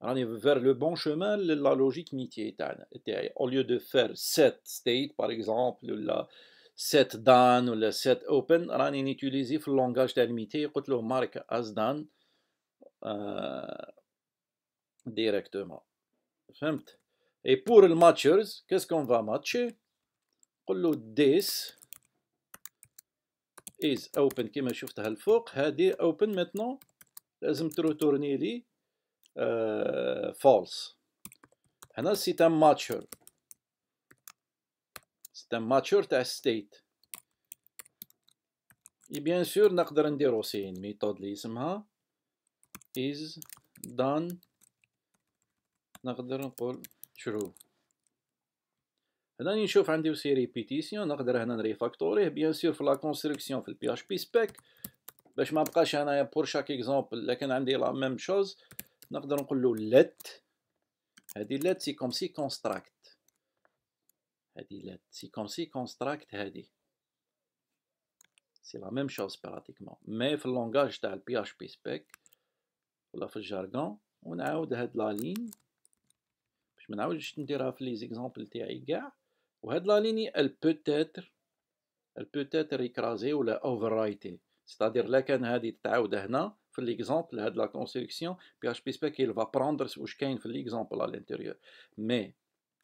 on vers le bon chemin, la logique était Au lieu de faire set state, par exemple, la set dan ou la set open, on utilise le langage délimité, on marque as done directement. Et pour le matchers, qu'est-ce qu'on va matcher On this is open, comme je l'ai vu, open maintenant, لازم retourner لي فولس آه، هنا السيتام ماتشور السيتام ماتشور تاع ستيت اي بيان سور نقدر نديرو سين ميثود لي اسمها is done نقدر نقول true هنا نشوف عندي وسي ريبيتيسيون نقدر هنا نريفاكتوريه بيان سور في لا كونستركسيون في البي اتش بي سبيك باش ما بقاش انايا بور شاك اكزومبل لكن عندي لا ميم شوز نقدر نقول له let هذه let سي كوم سي كونستراكت هذه let سي كوم سي كونستراكت هذه سي لا ميم شوز براتيكمون مي في اللونغاج تاع البي اش بي سبيك ولا في الجارغون ونعاود هاد لا لين باش ما نعاودش نديرها في لي زيكزامبل تاعي كاع وهاد لا لين ال بوتيتر ال بوتيتر ولا اوفر رايتي ستادير لا كان هادي تتعاود هنا l'exemple euh, de la construction, PHP spec il va prendre ce que je l'exemple à l'intérieur. Mais,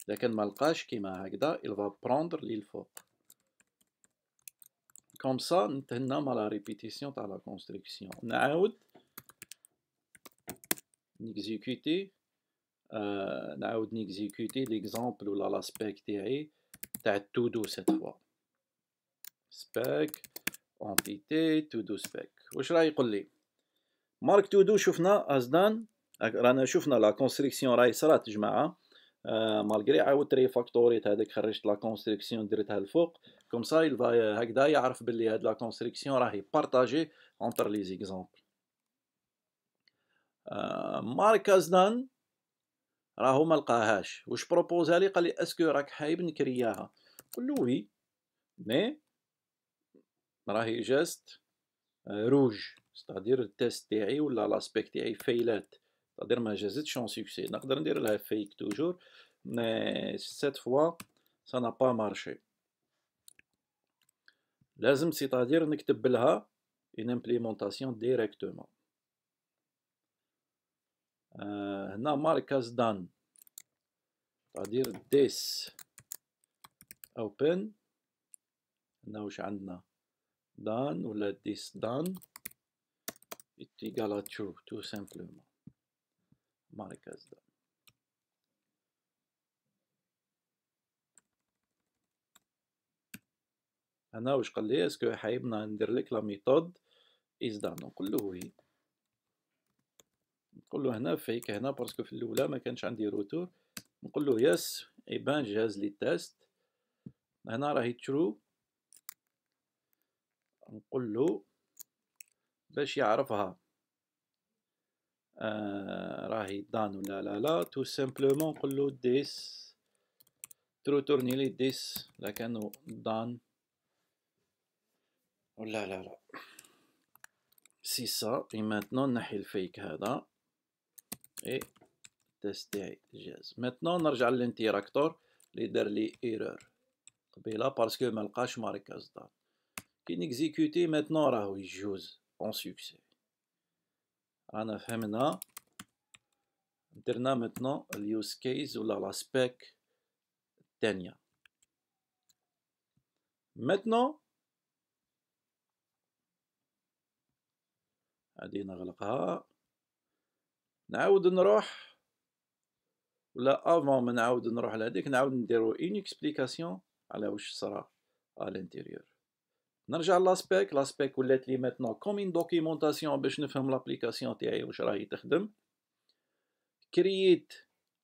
le malqash qui m'a il va prendre l'info. Comme ça, nous tenons à la répétition de la construction. Nous exécutons euh, l'exemple ou l'aspect de est tout doux cette fois. Spec, entité, tout doux spec. Où ce que je dire مارك تودو شفنا ازدان رانا شفنا لا كونستركسيون راهي صرات جماعه مالغري آه، مالغري عاودت فاكتوريت هذاك خرجت لا كونستركسيون درتها الفوق كوم سا يل هكذا يعرف باللي هاد لا كونستركسيون راهي بارطاجي اونتر لي زيكزامبل مارك ازدان راهو ما لقاهاش واش بروبوزها لي قال لي اسكو راك حايب نكرياها له وي مي راهي جاست آه، روج ستادير التيست تاعي ولا لاسبيك تاعي فيلات ستادير ما جازتش اون سوكسي نقدر ندير لها فيك توجور مي سيت فوا سا نا با مارشي لازم ستادير نكتب لها اون امبليمونطاسيون ديريكتومون هنا ماركاز دان ستادير ديس اوبن هنا واش عندنا دان ولا ديس دان est égal à true, tout simplement. Marquez انا واش قال لي اسكو حايبنا ندير لك لا ميثود از دان نقول له وي نقول له هنا فيك هنا باسكو في الاولى ما كانش عندي روتور نقول له يس بان جهاز لي تيست هنا راهي ترو نقول له باش يعرفها آه راهي دان ولا لا لا تو سامبلومون نقولو ديس ترو تورني لي ديس لا كانو دان ولا لا لا سي سا اي ماتنون نحي الفيك هذا اي تيست تاعي جاز ماتنون نرجع للانتيراكتور لي دار لي ايرور قبيله باسكو ما لقاش ماركاز دان كي نيكزيكوتي ماتنون راهو يجوز en succès. On a fait maintenant, maintenant le use case ou l'aspect Tenia. Maintenant, on a fait ولا on ما نعاود qu'on لهذيك une explication n'ajoute l'aspect l'aspect que je maintenant comme une documentation besoin de faire l'application tiens je la créer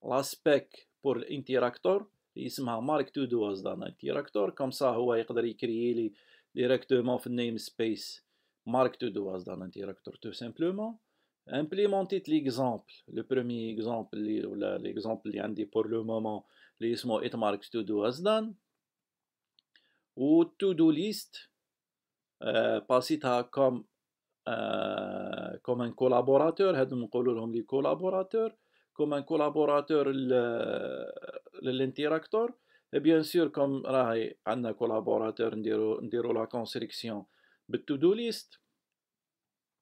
l'aspect pour l'interacteur qui s'appelle Mark Two dans l'interacteur comme ça vous pourrai créer le dans of namespace space Mark dans l'interacteur tout simplement implémenter l'exemple le premier exemple l'exemple qui a pour le moment qui s'appelle est ou ToDoList. List آه، باسيتها كوم آه، كوم ان كولابوراتور هادو نقولوا لهم لي كولابوراتور كوم ان كولابوراتور للانتيراكتور بيان سور كوم راهي عندنا كولابوراتور نديرو نديرو لا كونستركسيون بالتو دو ليست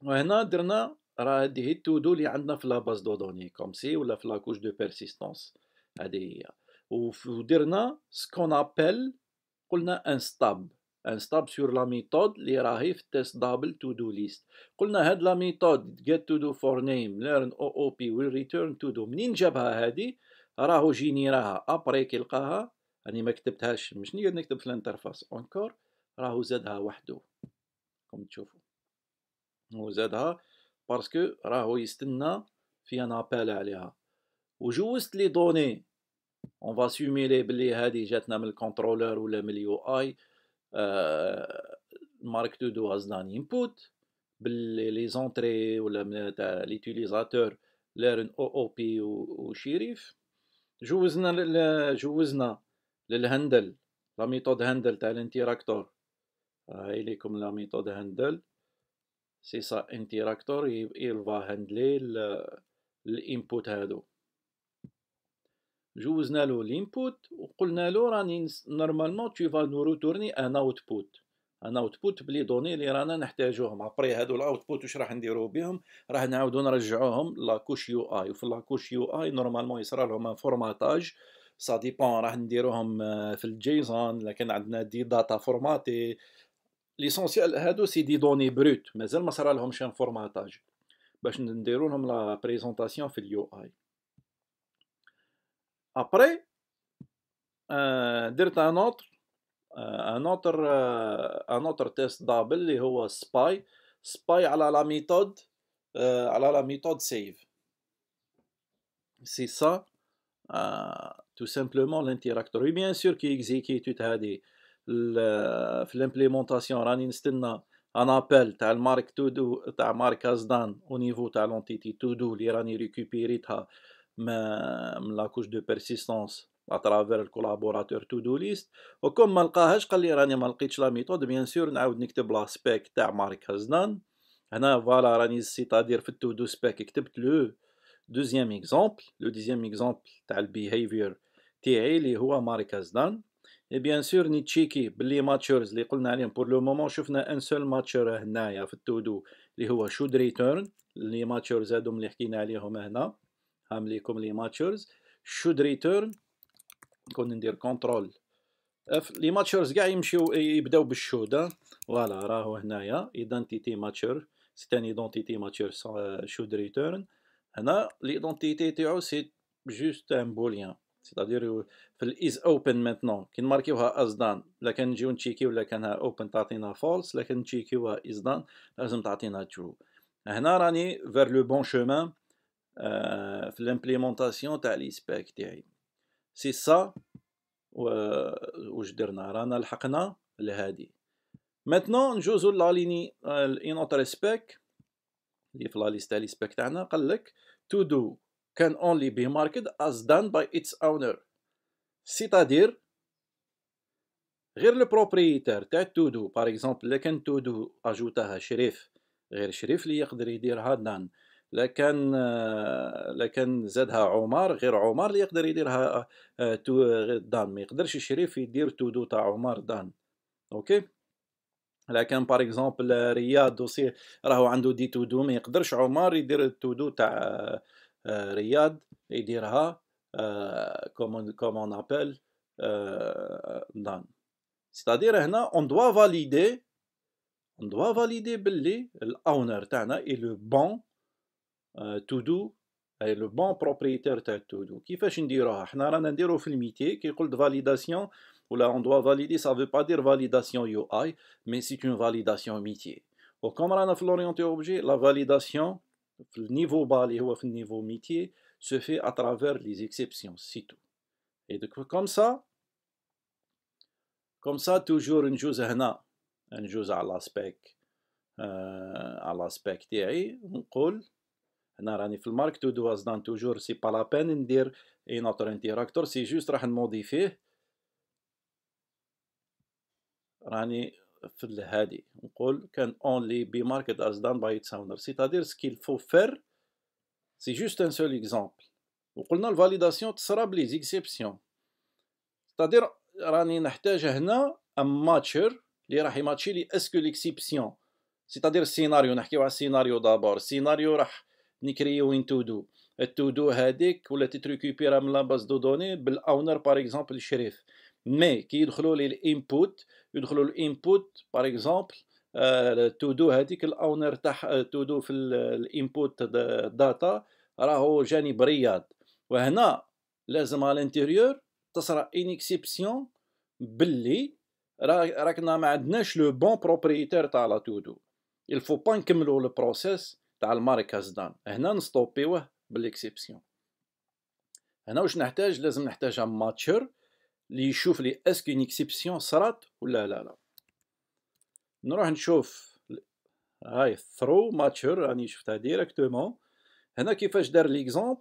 وهنا درنا راه هادي هي التو دو اللي عندنا في لا باز دو دوني كوم سي ولا في لا كوش دو بيرسيستونس هادي هي ودرنا سكون ابل قلنا ان ستاب ستاب أه، سور لا ميثود اللي راهي في التيست دابل تو دو ليست قلنا هاد لا ميثود get to do for name learn oop will return to do منين جابها هادي راهو جينيراها ابري كيلقاها راني ما كتبتهاش مش نقدر نكتب في الانترفاس اونكور راهو زادها وحده كوم تشوفوا هو زادها باسكو راهو يستنى في ان ابال عليها وجوزت لي دوني اون فا سيميلي بلي هادي جاتنا من الكونترولور ولا من اليو اي مارك تودو هاز دان انبوت باللي لي زونتري ولا تاع ليتيليزاتور لارن او او بي وشريف جوزنا جوزنا للهندل لا ميثود هندل تاع الانتراكتور آه، هاي ليكم لا ميثود هندل سي سا انتيراكتور يلفا هندلي الانبوت هادو جوزنا له الانبوت وقلنا له راني نورمالمون تو فا نو روتورني ان اوتبوت ان اوتبوت بلي دوني اللي رانا نحتاجوهم ابري هادو الاوتبوت واش راح نديرو بهم راح نعاودو نرجعوهم لاكوش يو اي وفي لاكوش يو اي نورمالمون يصرا لهم ان فورماتاج سا ديبون راح نديروهم آه، في الجيزون لكن عندنا دي داتا فورماتي ليسونسيال هادو سي دي دوني بروت مازال ما صرا لهمش ان فورماتاج باش نديرو لهم لا بريزونطاسيون في اليو اي Après, dire euh, un autre, euh, un autre, euh, un autre test double qui est Spy. Spy à la méthode, la méthode save. C'est ça, tout simplement l'interacteur. Et bien sûr, qui exécute tout ça, l'implémentation, on a un appel, tu as marque to do, tu as marque au niveau de l'entité tout do, les récupérer récupéré. من لاكوش دو بيرسيستونس اترافير الكولابوراتور تو دو ليست وكم ما لقاهاش قال لي راني ما لقيتش لا ميثود بيان سور نعاود نكتب لا سبيك تاع مارك هزنان هنا فوالا راني سيتادير في التو دو سبيك كتبت لو دوزيام اكزومبل لو ديزيام اكزومبل تاع البيهيفير تاعي اللي هو مارك هزنان اي بيان سور تشيكي بلي ماتشرز اللي قلنا عليهم بور لو مومون شفنا ان سول ماتشر هنايا في التودو اللي هو شود ريتيرن لي ماتشرز هادو اللي حكينا عليهم هنا هامليكم لي ماتشرز شود ريتيرن كون ندير كونترول اف لي ماتشرز كاع يمشيو يبداو بالشود فوالا راهو هنايا ايدنتيتي ماتشر ان ايدنتيتي ماتشر شود ريتيرن هنا ايدنتيتي تاعو سي جوست ان بوليان سيتادير في الايز اوبن مينتون كي نماركيوها از دان لا كان نجيو نتشيكيو لا كانها اوبن تعطينا فولس لا كان نتشيكيوها از دان لازم تعطينا ترو هنا راني فير لو بون شومان في الامبليمونطاسيون تاع لي سباك تاعي سي سا واش درنا رانا لحقنا لهادي ماتنون نجوزو لاليني ان اوتر سباك اللي في لا ليست تاع لي سباك تاعنا قالك تو دو كان اونلي بي ماركد از دان باي اتس اونر سيتادير غير لو بروبريتير تاع تو دو باغ اكزومبل لكن تو دو اجوتها شريف غير شريف اللي يقدر يديرها دان لكان لكان زادها عمر غير عمر اللي يقدر يديرها آه، دان ما يقدرش الشريف يدير تودو تاع عمر دان اوكي لكن باغ اكزومبل رياض وصي راهو عنده دي تودو ما يقدرش عمر يدير التودو تاع آه، رياض يديرها كومون كومون ابل دان ستادير هنا اون دوا فاليدي اون دوا فاليدي باللي الاونر تاعنا اي لو بون Euh, tout doux, et le bon propriétaire de tout doux, fait ce on dire au fil métier, qui une validation ou là on doit valider, ça ne veut pas dire validation UI, mais c'est une validation métier, comme on a l'orienté objet, la validation au niveau bas, et au niveau métier se fait à travers les exceptions c'est tout, et donc comme ça comme ça toujours une chose une à l'aspect euh, à l'aspect on هنا راني في المارك تو دو از دان توجور سي با لا بان ندير اي نوتر انتيراكتور سي جوست راح نموديفيه راني في الهادي نقول كان اونلي بي ماركت از دان باي تساونر سيتادير سكيل فو فير سي جوست ان سول اكزومبل وقلنا الفاليداسيون تصرا بلي زيكسيبسيون سيتادير راني نحتاج هنا ام ماتشر لي راح يماتشي لي اسكو ليكسيبسيون سيتادير السيناريو نحكيو على السيناريو دابور السيناريو راح نكريو ان تو دو التو دو هذيك ولا تتريكوبيرا من لاباز دو دوني بالاونر باغ اكزومبل الشريف مي كي يدخلوا لي الانبوت يدخلوا الانبوت باغ اكزومبل التودو دو هذيك الاونر تاع آه، تو دو في الانبوت داتا راهو جاني برياض وهنا لازم على الانتيريور تصرا ان اكسيبسيون باللي راكنا ما عندناش لو بون بروبريتير تاع لا تو دو با faut نكملوا البروسيس تاع الماركاز دان هنا نستوبيوه بالاكسيبسيون هنا واش نحتاج لازم نحتاج ماتشر لي يشوف لي اسكو اون اكسيبسيون صرات ولا لا لا نروح نشوف هاي ثرو ماتشر راني شفتها ديريكتومون هنا كيفاش دار ليكزومبل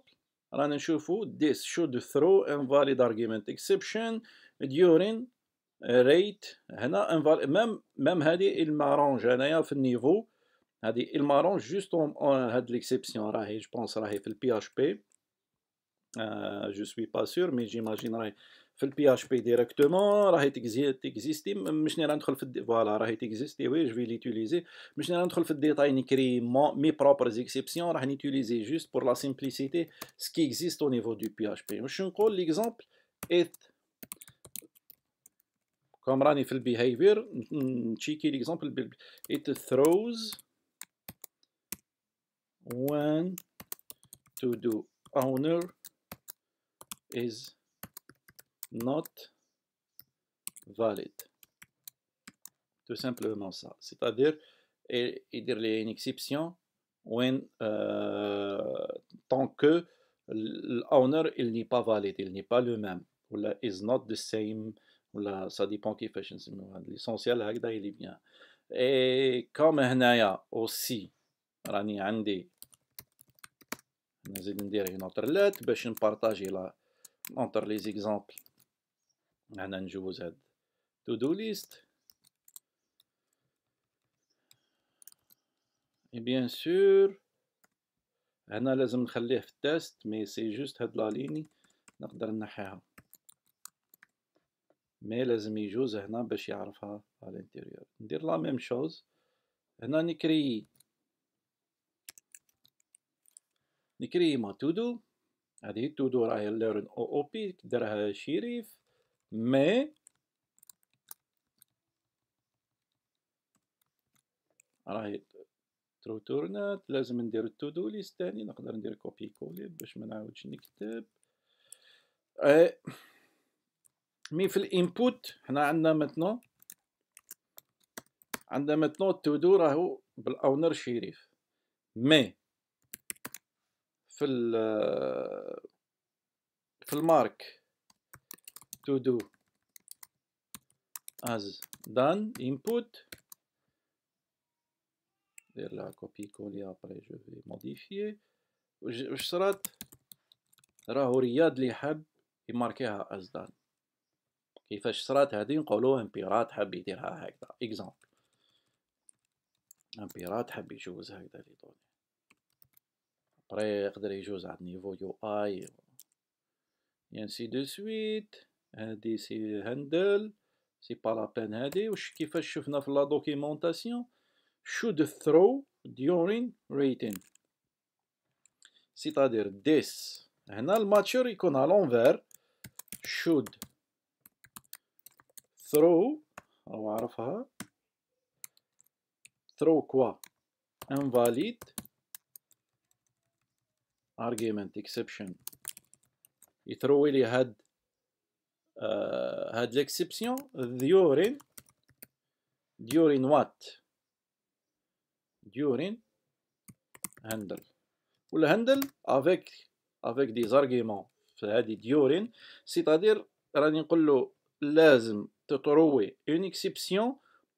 رانا نشوفو ديس شو دو ثرو انفاليد ارغيمنت اكسبشن ديورين ريت هنا انفال ميم ميم هادي المارونج انايا في النيفو Il m'arrange juste exception, Je pense que Rahi fait le PHP. Je ne suis pas sûr, mais j'imagine que Rahi fait le PHP directement. Rahi existe. Voilà, Rahi existe, oui, je vais l'utiliser. Rahi ne fait pas les détails, il crée mes propres exceptions. Rahi n'utilise juste pour la simplicité ce qui existe au niveau du PHP. Rahi n'utilise juste pour la simplicité ce qui existe au niveau du PHP. Rahi n'utilise pas l'exemple when to do owner is not valid. Tout simplement ça. C'est-à-dire, il y a une exception when, euh, tant que l'owner il n'est pas valide, il n'est pas le même. Ou la is not the same. Ou ça dépend qui fait. L'essentiel, il est bien. Et comme a aussi, Rani عندي نزيد ندير هنا ترلات باش نبارطاجي لا اونتر لي زيكزامبل هنا نجوز هاد تو دو ليست اي بيان سور هنا لازم نخليه في التاست مي سي جوست هاد لا ليني نقدر نحيها مي لازم يجوز هنا باش يعرفها على الانتيريور ندير لا ميم شوز هنا نكري نكري ما تودو هذه تودو راهي ليرن او او بي درها شريف مي راهي ترو تورنات لازم ندير تودو ليست تاني نقدر ندير كوبي كولي باش ما نعاودش نكتب مي في الانبوت حنا عندنا متنو عندنا متنو تودو راهو بالاونر شريف مي في في المارك to do as done input دير لها كوبي كولي ابري جو في موديفيي واش صرات راهو رياض اللي حب يماركيها از دان كيفاش صرات هادي نقولو امبيرات بيرات حب يديرها هكذا اكزامبل امبيرات بيرات حب يجوز هكذا لي دوني بري يقدر يجوز على نيفو يو اي ينسي دو سويت هادي سي هاندل سي با لا بين هادي وش كيفاش شفنا في لا دوكيمونطاسيون should throw during rating سيتادير ديس هنا الماتشور يكون على لونفير should throw او عرفها throw كوا انفاليد argument exception يتروي لي هاد آه هاد ليكسيبسيون ديورين ديورين وات ديورين handle والهندل افيك افيك دي زارغيمون في هادي ديورين سيتادير راني نقول له لازم تطروي اون اكسيبسيون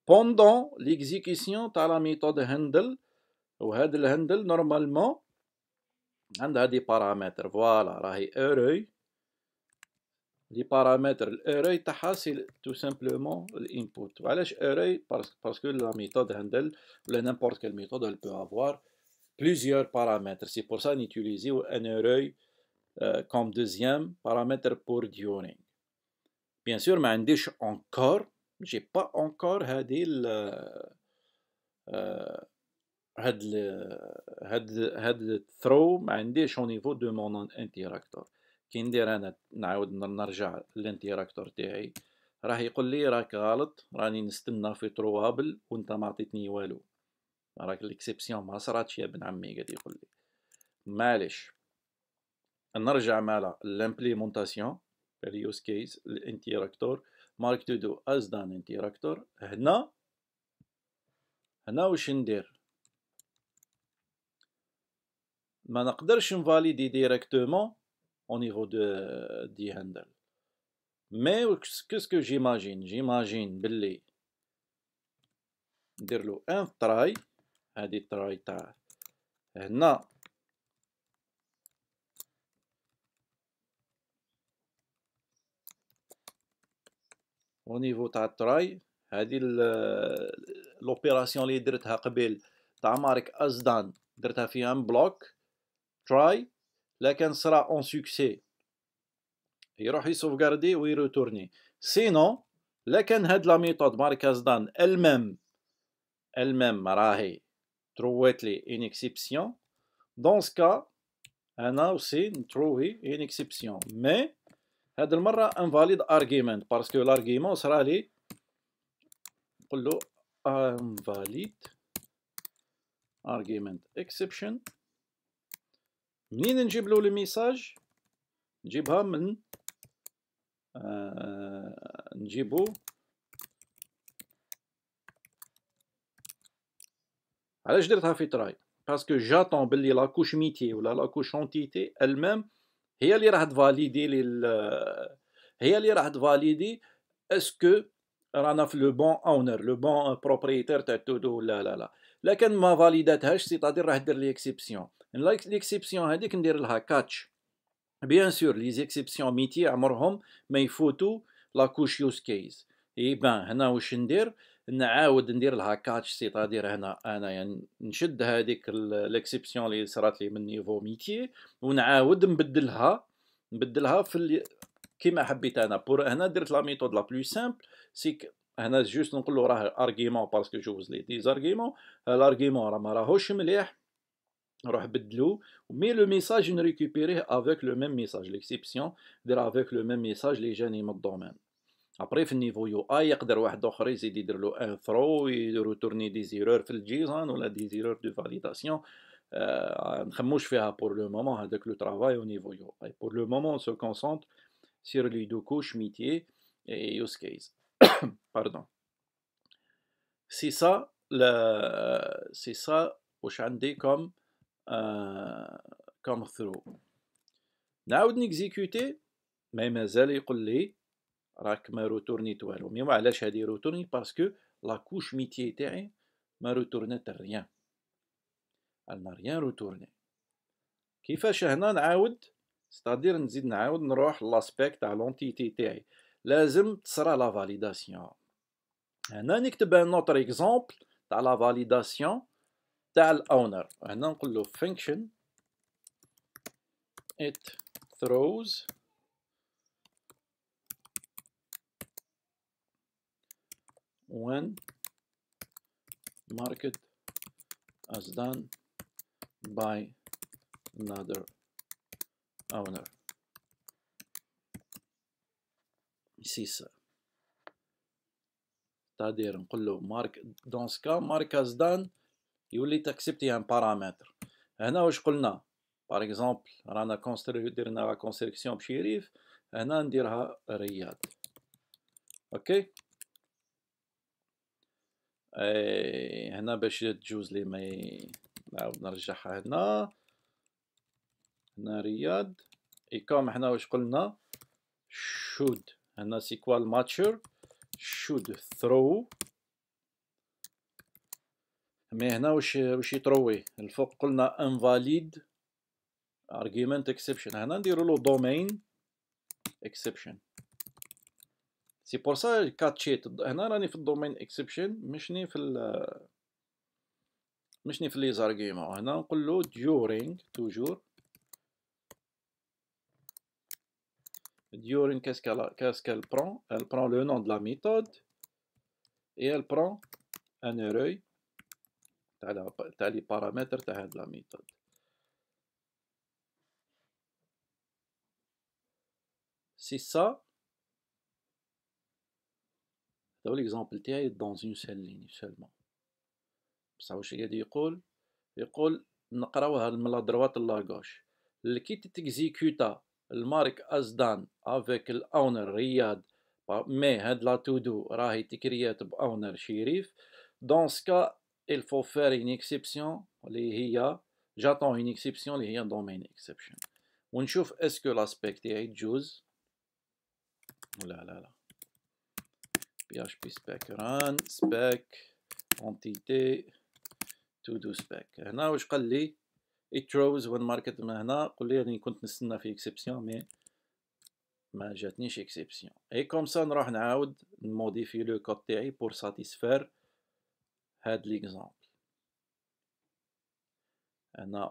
بوندون ليكزيكيسيون تاع لا ميثود هندل وهاد الهندل نورمالمون On a des paramètres. Voilà. Il y a un œil. Les paramètres. c'est tout simplement l'input. Pourquoi un Parce que la méthode handle, n'importe quelle méthode, elle peut avoir plusieurs paramètres. C'est pour ça qu'on utilise un œil comme deuxième paramètre pour during. Bien sûr, mais on encore j'ai pas encore le هاد ال هاد هاد الثرو ما عنديش او نيفو دو مون انتيراكتور كي ندير انا نعاود نرجع للانتيراكتور تاعي راه يقول لي راك غلط راني نستنى في تروابل وانت ما عطيتني والو راك ليكسيبسيون ما صراتش يا بن عمي قاعد يقول لي معليش نرجع مالا لامبليمونتاسيون اليوز كيس الانتيراكتور مارك تو دو از دان انتيراكتور هنا هنا واش ندير ما نقدرش نفاليدي ديريكتومون او نيفو de دي هاندل مي كوسكو جيماجين جيماجين بلي ندير له ان تراي هادي تراي تاع هنا او نيفو تاع تراي هادي لوبيراسيون اللي درتها قبل تاع مارك ازدان درتها في ان بلوك try, lakin sera en succès. Il va sauvegarder ou y retourner. Sinon, a de la méthode Markazdan elle-même, elle-même, marahé trouvait une exception. Dans ce cas, un a aussi trouvé une exception. Mais, هذا un valide argument parce que l'argument sera le Invalide argument exception منين نجيب له لو ميساج نجيبها من آه نجيبو علاش درتها في تراي باسكو جاتون بلي لا كوش ميتي ولا لا كوش اونتيتي المام هي اللي راح تفاليدي لي هي اللي راح تفاليدي اسكو رانا في لو بون اونر لو بون بروبريتير تاع تودو ولا لا لا لكن ما فاليداتهاش سيتادير راح دير لي اكسيبسيون لايك ليكسيبسيون هذيك ندير لها كاتش بيان سور لي زيكسيبسيون ميتي عمرهم ما يفوتوا لا كوش يوز كيس بان هنا واش ندير نعاود ندير لها كاتش سيتادير هنا انا يعني نشد هذيك ليكسيبسيون اللي صرات لي من نيفو ميتي ونعاود نبدلها نبدلها في اللي كيما حبيت انا بور هنا درت لا ميثود لا بلو سامبل سيك هنا جوست نقول له راه ارغيمون باسكو جوز لي ديزارغيمون الارغيمون راه ما راهوش مليح mais le message est récupéré avec le même message, l'exception de avec le même message les gens le domaine après au niveau I, après avoir décrété le throw et de retourner des retourne le JSON ou des erreurs de validation, nous ne pouvons faire pour le moment avec le travail au niveau I et pour le moment on se concentre sur les deux couches métier et use case (coughs) pardon c'est ça c'est ça aujourd'hui comme آه، كام ثرو نعاود نيكزيكوتي ما مازال يقول لي راك ما روتورنيت والو مي علاش هادي روتورني باسكو لا كوش ميتي تاعي ما روتورنات ريان انا ريان روتورني كيفاش هنا نعاود ستادير نزيد نعاود نروح لاسبيك تاع لونتيتي تاعي لازم تصرى لا فاليداسيون هنا نكتب ان اوتر اكزومبل تاع لا فاليداسيون تاع الاونر هنا نقول له function it throws when market as done by another owner. سيسا تادير نقول له مارك دون سكا مارك از دان يولي تاكسبتي ان بارامتر هنا واش قلنا باغ اكزومبل رانا كونستري درنا لا كونستركسيون بشريف هنا نديرها رياض اوكي اي هنا باش تجوز لي ما نعاود نرجعها هنا هنا رياض اي كوم حنا واش قلنا شود هنا سيكوال ماتشر شود ثرو مي هنا واش واش يتروي الفوق قلنا انفاليد ارغيومنت اكسبشن هنا نديرو له دومين اكسبشن سي بور سا كاتشيت هنا راني في الدومين اكسبشن مشني في ال مشني في لي زارغيومون هنا نقول له ديورينغ توجور ديورينغ كاسكا كاسكا البرون البرون لو نون دو لا ميثود et elle ان un تاع تاع لي بارامتر تاع هاد لا ميثود سي سا هذا هو ليكزامبل تاعي دون اون سيل ليني سولمون بصح واش قاعد يقول يقول نقراوها من لا دروات لاغوش كي تتكزيكوتا المارك ازدان افيك الاونر رياض مي هاد لا تو دو راهي تكريات باونر شريف دون سكا il faut faire une exception, les J'attends une exception, les un domain exception. On chouf, est-ce que l'aspect est juste. Là, là, là. PHP spec run, spec, entité, to do spec. Là, je vais it throws when market on va ani kunt nistna fi exception mais ma une exception et comme ça on va modifier le code pour satisfaire head l'exemple.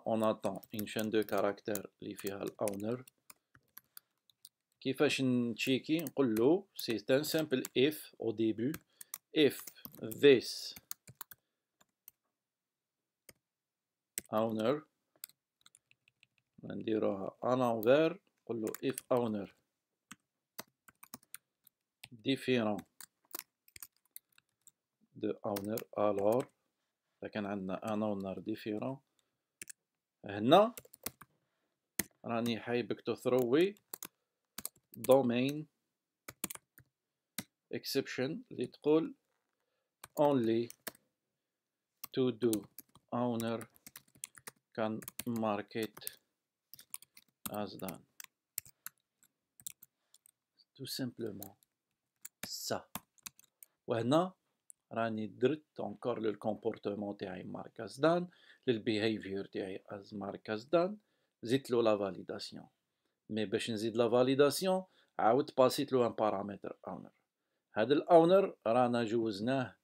On attend une chaîne de caractères qui fait l'owner. Qui fait une checker, c'est un simple if au début. If this owner, on dira à l'envers, if owner différent دو اونر الور اذا كان عندنا ان اونر ديفيرون هنا راني حايبك تو ثروي دومين اكسبشن اللي تقول only to do owner can ماركت از as done tout simplement ça وهنا راني درت اونكور للكومبورتمون تاعي ماركاس دان للبيهيفير تاعي از ماركاس دان زدت له لا فاليداسيون مي باش نزيد لا فاليداسيون عاود باسيت له ان بارامتر اونر هذا الاونر رانا جوزناه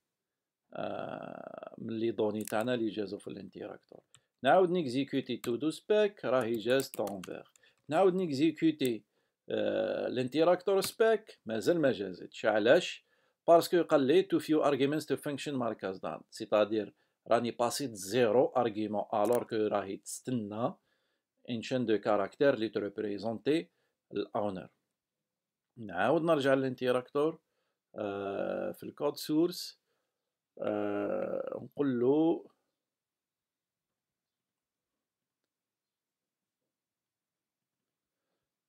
آه من لي دوني تاعنا اللي جازو في الانتراكتور نعاود نيكزيكوتي تو دو سبيك راهي جاز تونفير نعاود نيكزيكوتي آه الانتراكتور سبيك مازال ما جازتش علاش باسكو قال لي تو فيو ارغيمنتس تو فانكشن ماركاز دان سيتادير راني باسيت زيرو ارغيمون الور كو راهي تستنى ان شين دو كاركتر لي تريبريزونتي الاونر نعاود نرجع للانتيراكتور في الكود سورس نقول له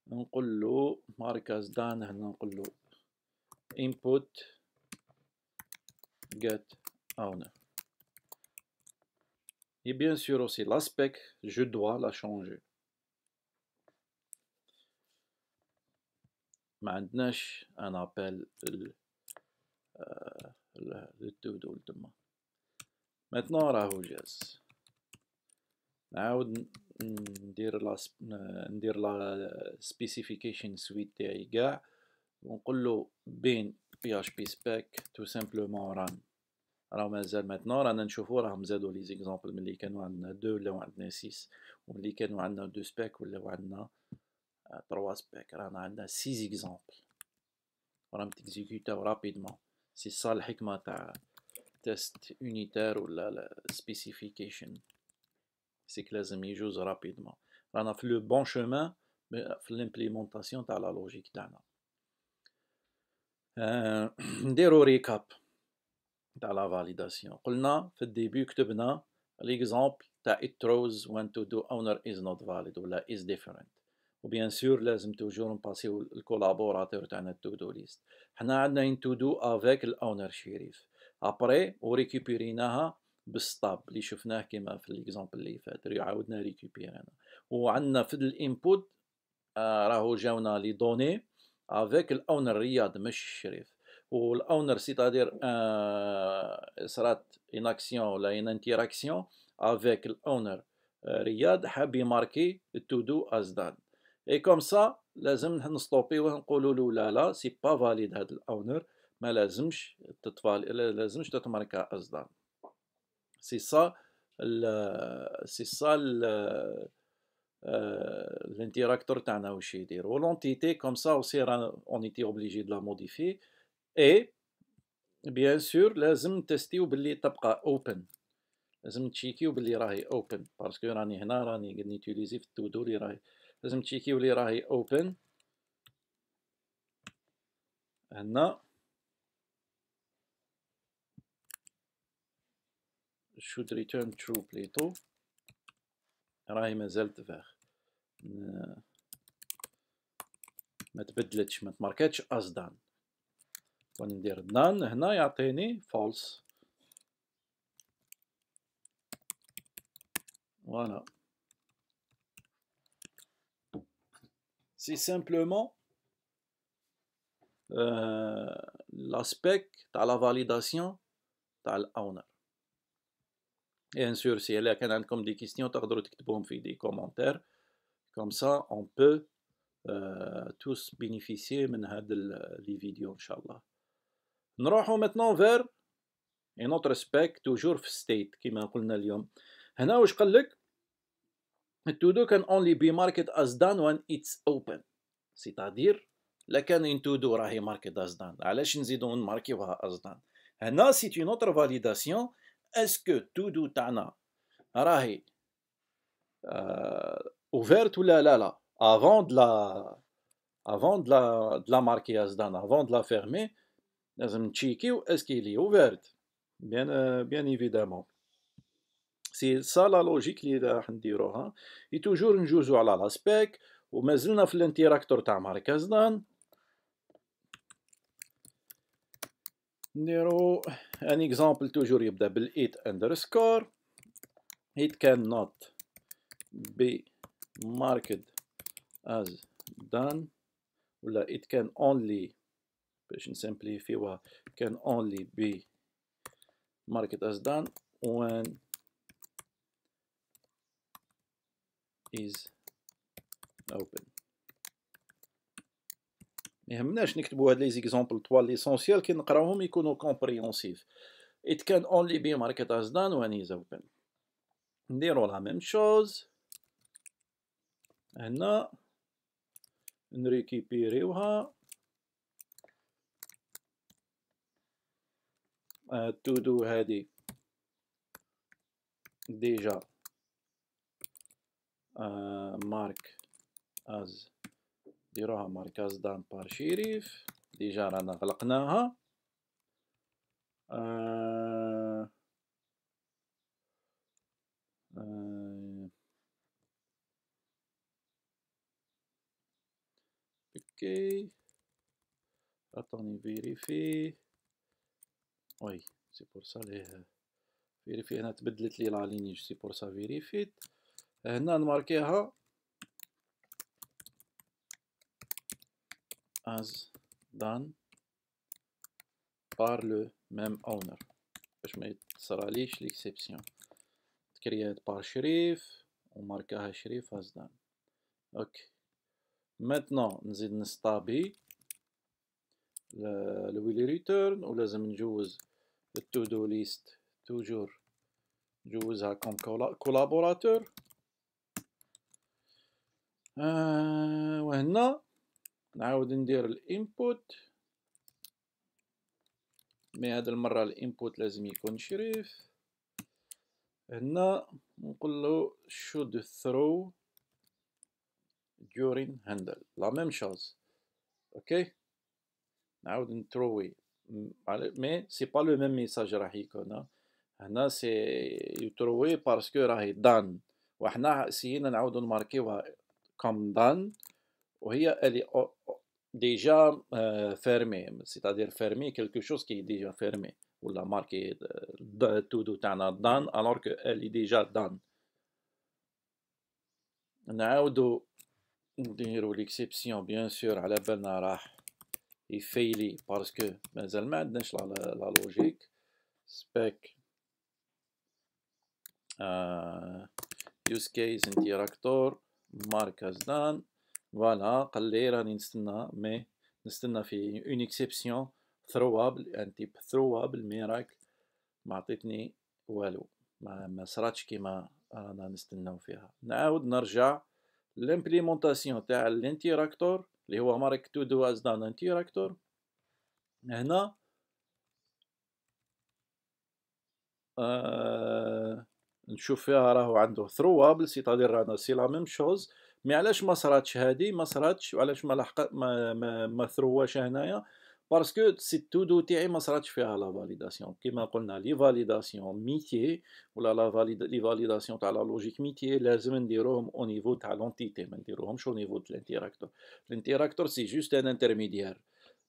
نقول له ماركاز دان هنا نقول له input get Et bien sûr aussi l'aspect, je dois la changer. Maintenant, un appel euh, le, le, tout Maintenant, On Nous ندير ندير spécification tout simplement راه مازال ماتنون رانا نشوفو راهم زادو لي زيكزامبل ملي كانو عندنا دو ولاو عندنا سيس وملي كانو عندنا دو سباك ولاو عندنا تروا سباك رانا عندنا سي زيكزامبل راهم تيكزيكوتاو رابيدمون سي سا الحكمة تاع تيست اونيتار ولا سبيسيفيكيشن سيك لازم يجوز رابيدمون رانا في لو بون شومان في الامبليمونطاسيون تاع لا لوجيك تاعنا نديرو ريكاب تاع لا فاليداسيون قلنا في الديبي كتبنا ليكزامبل تاع it throws when to do owner is not valid ولا is different وبيان سور لازم توجور نباسيو الكولابوراتور تاعنا تو دو ليست حنا عندنا ان تو دو افيك الاونر شريف ابري وريكوبيريناها بالستاب اللي شفناه كيما في ليكزامبل اللي فات عاودنا ريكوبيرينا وعندنا في الانبوت آه راهو جاونا لي دوني افيك الاونر رياض مش الشريف والاونر سيتادير صرات ان اكسيون ولا ان انتراكسيون افيك الاونر رياض حاب يماركي تو دو ازداد اي كوم سا لازم نستوبي ونقولوا له لا لا سي با فاليد هاد الاونر ما لازمش تطفال لازمش تتماركا ازداد سي سا سي سا الانتراكتور تاعنا واش يدير ولونتيتي كوم سا اوسي اون اونيتي اوبليجي دو لا موديفي اي بيان سور لازم تستيو باللي تبقى اوبن لازم تشيكيو باللي راهي اوبن باسكو راني هنا راني قدني نيتيليزي في التودو لي راهي لازم تشيكيو لي راهي اوبن هنا should return true بليتو راهي مازالت تفاخ ما تبدلتش ما تماركاتش as done il false Voilà. C'est simplement euh, l'aspect de la validation de l'owner. Bien sûr, si elle a des questions, des commentaires. Comme ça, on peut euh, tous bénéficier de les vidéos, Inch'Allah. نروحو ميتنون فير ان اوتر سبيك توجور في ستيت كيما قلنا اليوم هنا واش قالك لك التودو كان اونلي بي ماركت از دان وان اتس اوبن سيتادير لا كان ان تودو راهي ماركت از دان علاش نزيدو نماركيوها از دان هنا سي تي نوتر فاليداسيون اسكو تودو تاعنا راهي اوفرت ولا لا لا افون دو لا افون دو لا دو لا ماركي از دان افون دو لا فيرمي لازم تشيكي نتشيكيو و بارد بيان بيان ايفيدامون سي سا لا لوجيك لي راح نديروها اي توجور نجوزو على لاسبيك ومازلنا في الانتراكتور تاع مركزنا نديرو ان اكزامبل توجور يبدا بالايت اندرسكور it cannot be marked as done ولا it can only باش نسمبليفيوها كان اونلي بي ماركت as done when is open ما يهمناش نكتبوا هاد لي زيكزامبل طوال ليسونسيال كي نقراوهم يكونوا كومبريونسيف it can only be ماركت as done when is open نديرو لا ميم شوز هنا نريكيبيريوها آه، تو دو هادي ديجا آه، مارك از ديروها مارك از دان بار شيريف ديجا رانا غلقناها آه، اوكي عطوني فيريفي وي سي بور سا ليه فيريفي هنا تبدلت لي لا لينيج سي بور سا فيريفيت هنا نماركيها as done par le même owner باش ما يتصراليش ليكسيبسيون تكريات بار شريف وماركاها شريف as done اوكي maintenant نزيد نستابي ويلي ريتيرن ولازم نجوز التو دو ليست توجور جوزها كوم كولابوراتور آه وهنا نعاود ندير الانبوت مي هاد المره الانبوت لازم يكون شريف هنا نقول له should throw during handle لا ميم شوز اوكي نعاود نتروي mais c'est pas le même message راهي كنا هنا سي يتروي باسكو راهي دان وحنا سينا نعاودو نماركيوها كوم دان وهي الي ديجا فيرمي سيتادير فيرمي كيلكو شوز كي ديجا فيرمي ولا ماركي التودو تاعنا دان الوغ كو الي ديجا دان نعاودو نديرو ليكسيبسيون بيان سور على بالنا راه يفيلي باسكو مازال ما عندناش لا لوجيك سبيك يوز كيس انتيراكتور مارك از دان فوالا قال لي راني نستنى مي نستنى في اون اكسبسيون ثروابل ان تيب ثروابل ميراك ما عطيتني والو ما, ما صراتش كيما رانا نستناو فيها نعاود نرجع لامبليمونطاسيون تاع الانتيراكتور اللي هو مارك تو دو از دان انتيراكتور هنا آه نشوف فيها راهو عنده ثروابل سيتادير رانا سي لا ميم شوز مي علاش ما صراتش هادي ما صراتش علاش ما لحق ما ما, ما ثرواش هنايا Parce que c'est tout doté, ma sera tu à la validation. Qui m'a les validations métier, ou la, la les validations à la logique métier, les diront au niveau de l'entité, diront au niveau de l'interacteur. L'interacteur, c'est juste un intermédiaire.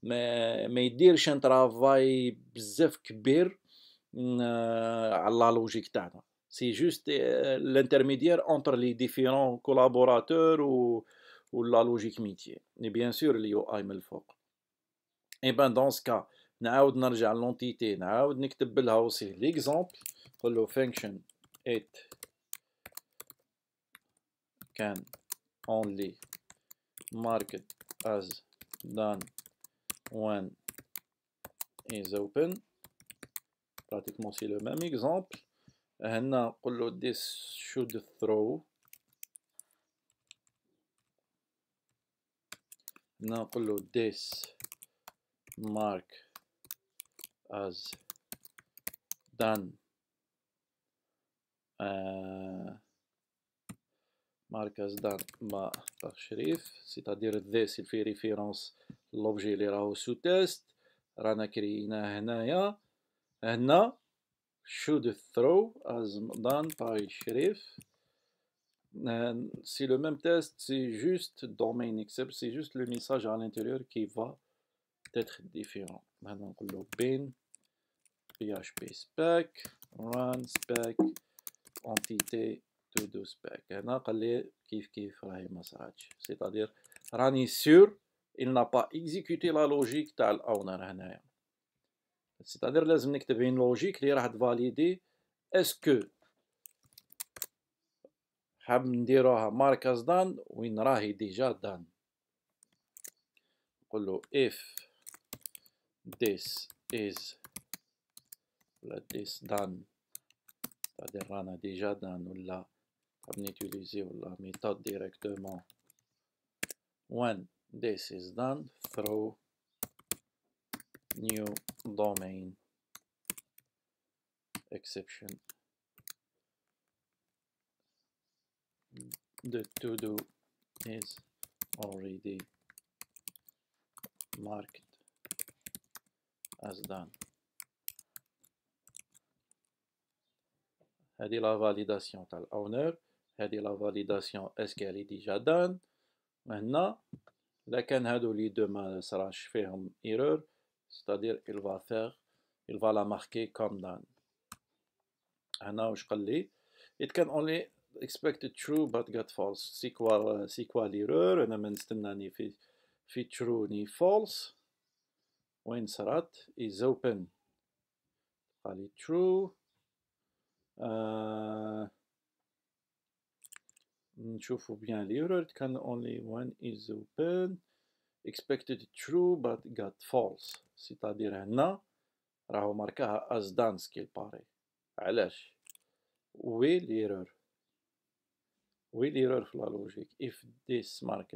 Mais, mais dire un travail bzef kbir euh, à la logique C'est juste euh, l'intermédiaire entre les différents collaborateurs ou, ou la logique métier. Et bien sûr, l'IOI, mais le fort. اي بان دون سكا نعاود نرجع لونتيتي نعاود نكتب لها اوسي ليكزومبل نقول له فانكشن ات كان اونلي ماركت as done when is open pratiquement c'est le même exemple هنا نقول له this should throw هنا نقول له this mark as done uh, mark as done ma shérif, c'est-à-dire this il fait référence l'objet ira au sous test Rana kriina هنايا hna, should throw as done par sheriff euh, c'est le même test, c'est juste domain except, c'est juste le message à l'intérieur qui va être différent. Maintenant, on le bin php spec run spec entité todo spec. هنا قال لي كيف كيف راهي ما صراتش. C'est-à-dire راني سور il n'a pas exécuté la logique تاع الاونر هنايا. C'est-à-dire لازم نكتب une logique اللي راح تفاليدي اسكو حاب نديروها مركز دان وين راهي ديجا دان. نقول له if this is let this done cest a déjà done ou là on utilise ou la méthode directement when this is done throw new domain exception the to do is already marked as done هذه لا فاليداسيون تاع الاونر هذه لا فاليداسيون اسكالي ديجا دان هنا الا كان هادو لي دو ما صراش فيهم ايرور ستادير il va faire il va la marquer comme done هنا واش قال لي it can only expected true but got false سي كوا سي كوا ليرور انا ما نستناني في في true ني false When Sarat is open. Call it true. Uh, نشوفوا bien l'error. It can only one is open. Expected true but got false. c'est-à-dire non. Raho ماركاها as done كي الباري. علاش؟ وي ليرور وي ليرور في لا if this marked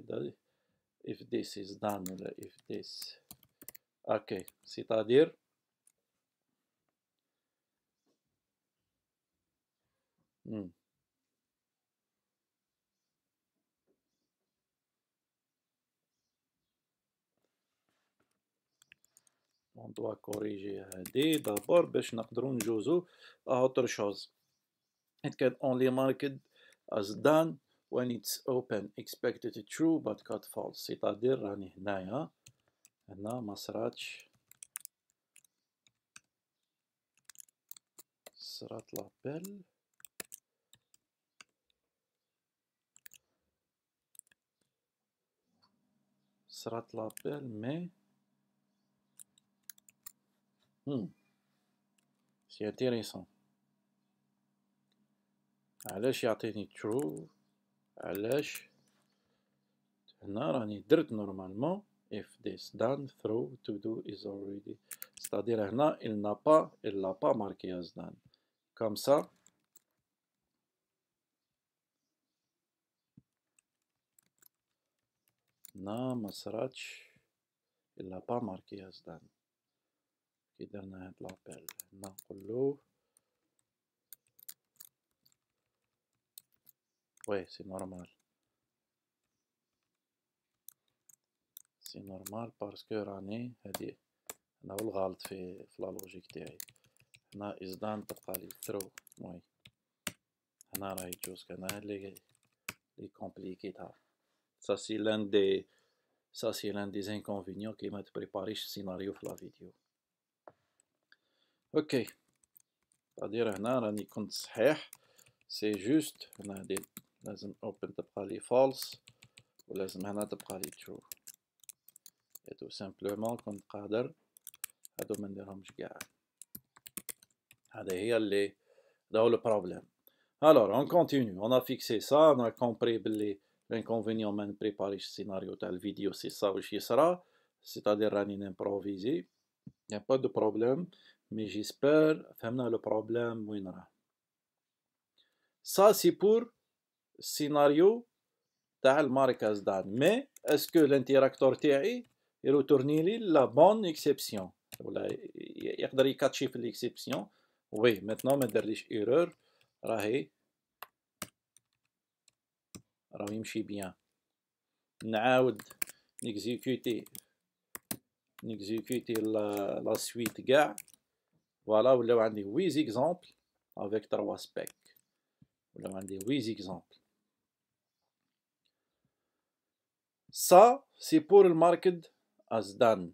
if this is done ولا if this اوكي سيتادير امم اون دوا كوريجي هادي دابور باش نقدرو نجوزو اوتر شوز it can only marked as done when it's open expected true but got false c'est-à-dire راني هنايا هنا ما صراتش صرات لابيل صرات لابيل مي هم سي انتيريسون علاش يعطيني ترو علاش هنا راني درت نورمالمون if this done through to do is already c'est-à-dire هنا il n'a pas il l'a pas marqué as done comme ça هنا ما il l'a pas marqué as done كي درنا هاد لابيل هنا نقولو وي سي نورمال سي نورمال باسكو راني هادي انا هو الغلط في في لا لوجيك تاعي هنا إزدان تبقى لي ثرو وي هنا راهي جوزك هنا لي لي كومبليكيتها سا سي لان دي سا سي لان دي زانكونفينيون كي ما تبريباريش السيناريو في لا فيديو اوكي غادير هنا راني كنت صحيح سي جوست هنا هادي لازم اوبن تبقى لي فالس ولازم هنا تبقى لي ترو et tout simplement comme à demander un gars dans le problème alors on continue on a fixé ça on a compris les de préparer ce scénario telle vidéo c'est ça où il sera c'est à dire va improvisé il n'y a pas de problème mais j'espère que le problème winra ça c'est pour scénario tel marquage mais est-ce que l'interacteur est il retourne la bonne exception. Il peut quatre l'exception. Oui, maintenant, je vais erreur. Rahé. Rahé, je bien. Naoud, la, suite ga. Voilà, vous avez 8 exemples avec 3 specs. Vous avez 8 exemples. Ça, c'est pour le market Asdan.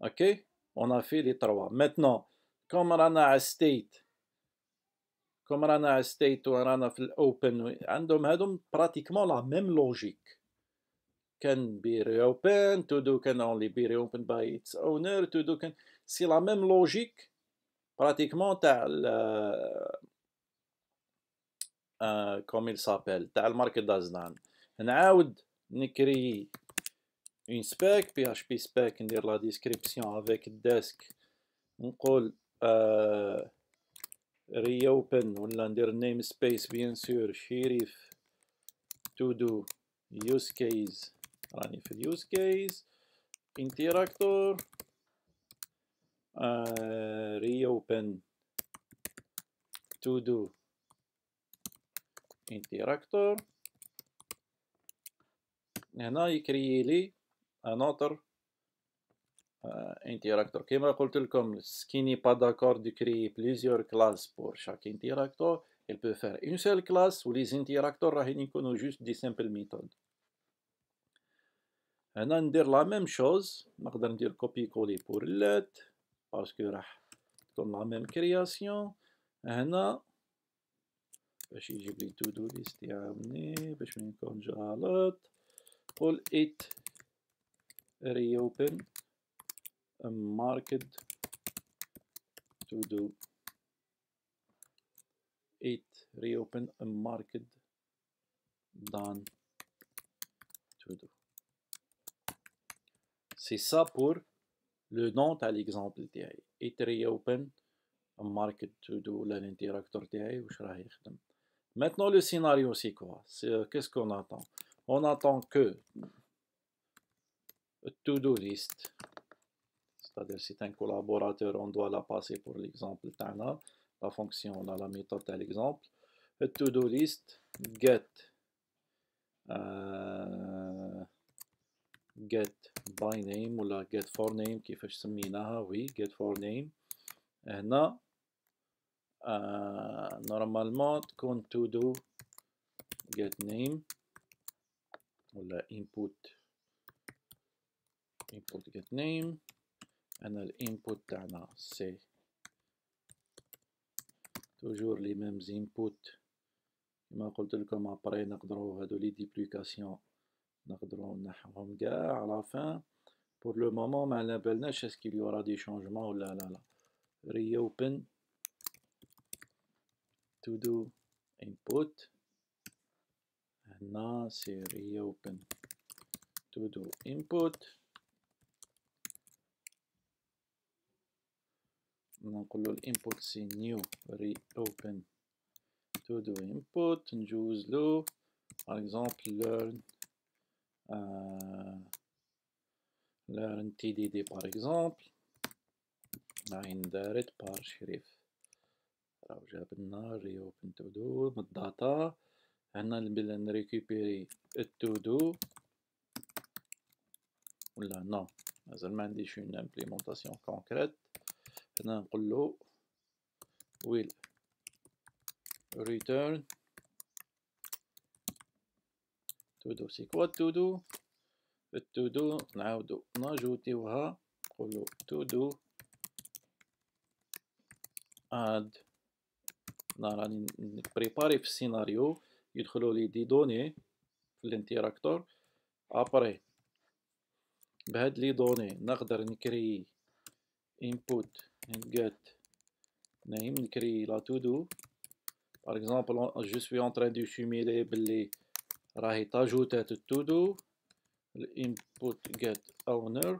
OK On a fait les trois. Maintenant, comme Rana à State, comme Rana à State ou Rana Open, عندهم هذم pratiquement la même logique. كان بيري اوبن تو دو كان اونلي بيري اوبن باي اتس اونر تو دو كان سي لا ميم لوجيك براتيكمون تاع كوم il s'appelle تاع الماركت دازنان نعاود نكري une spec PHP spec ندير la description avec desk on call reopen dans le namespace bien sûr sheriff to do use case راني use case interactor euh, reopen to do interactor هنا يكري لي انوتر آه، انتراكتور إيه طيب، كما قلت لكم سكيني با داكور دي كري بليزيور كلاس بور شاك انتراكتور il بو faire une سيل classe où les interacteurs إيه طيب، راهين يكونوا juste دي سامبل méthodes هنا ندير لا ميم شوز نقدر ندير كوبي كولي بور لات باسكو راح تكون لا ميم كرياسيون هنا باش يجيب لي تو دو ليست يعاوني باش ما يكونش غلط قول ات reopen a market to do it reopen a market done to do c'est ça pour le nom à l'exemple it reopen a market to do l'interacteur maintenant le scénario c'est quoi euh, qu'est-ce qu'on attend on attend que to-do list. C'est-à-dire, c'est un collaborateur, on doit la passer pour l'exemple Tana. La fonction, on a la méthode à l'exemple. To-do list, get, euh, get by name ou la get for name, كيفاش là, oui, get for name. هنا là euh, normalement تكون to do get name ou la input input get name أن الانبوت تاعنا سي توجور لي ميم انبوت كما قلت لكم ابري نقدروا هادو لي ديبليكاسيون نقدروا نحوهم كاع على فان بور لو مومون ما على بالناش اسكيل يورا دي شونجمون ولا لا لا ري اوبن تو دو انبوت هنا سي ري اوبن تو دو انبوت بدنا نقول له الانبوت سي نيو ري اوبن تو دو انبوت نجوز له باغ اكزومبل ليرن ليرن تي دي دي باغ اكزومبل عين دارت بار شريف راهو جاب لنا ري اوبن تو دو من الداتا هنا بلا نريكوبيري التو دو ولا نو مازال ما عنديش اون امبليمونطاسيون كونكريت هنا نقول له will return to do سيكوا to do to do نعاودو ناجوتيوها نقولو to do add راني نبريباري في السيناريو يدخلوا لي دي دوني في الانتيراكتور ابري بهاد لي دوني نقدر نكري input and get name, crée la to do. Par exemple, je suis en train de simuler les راهي تاجوتات to do input get owner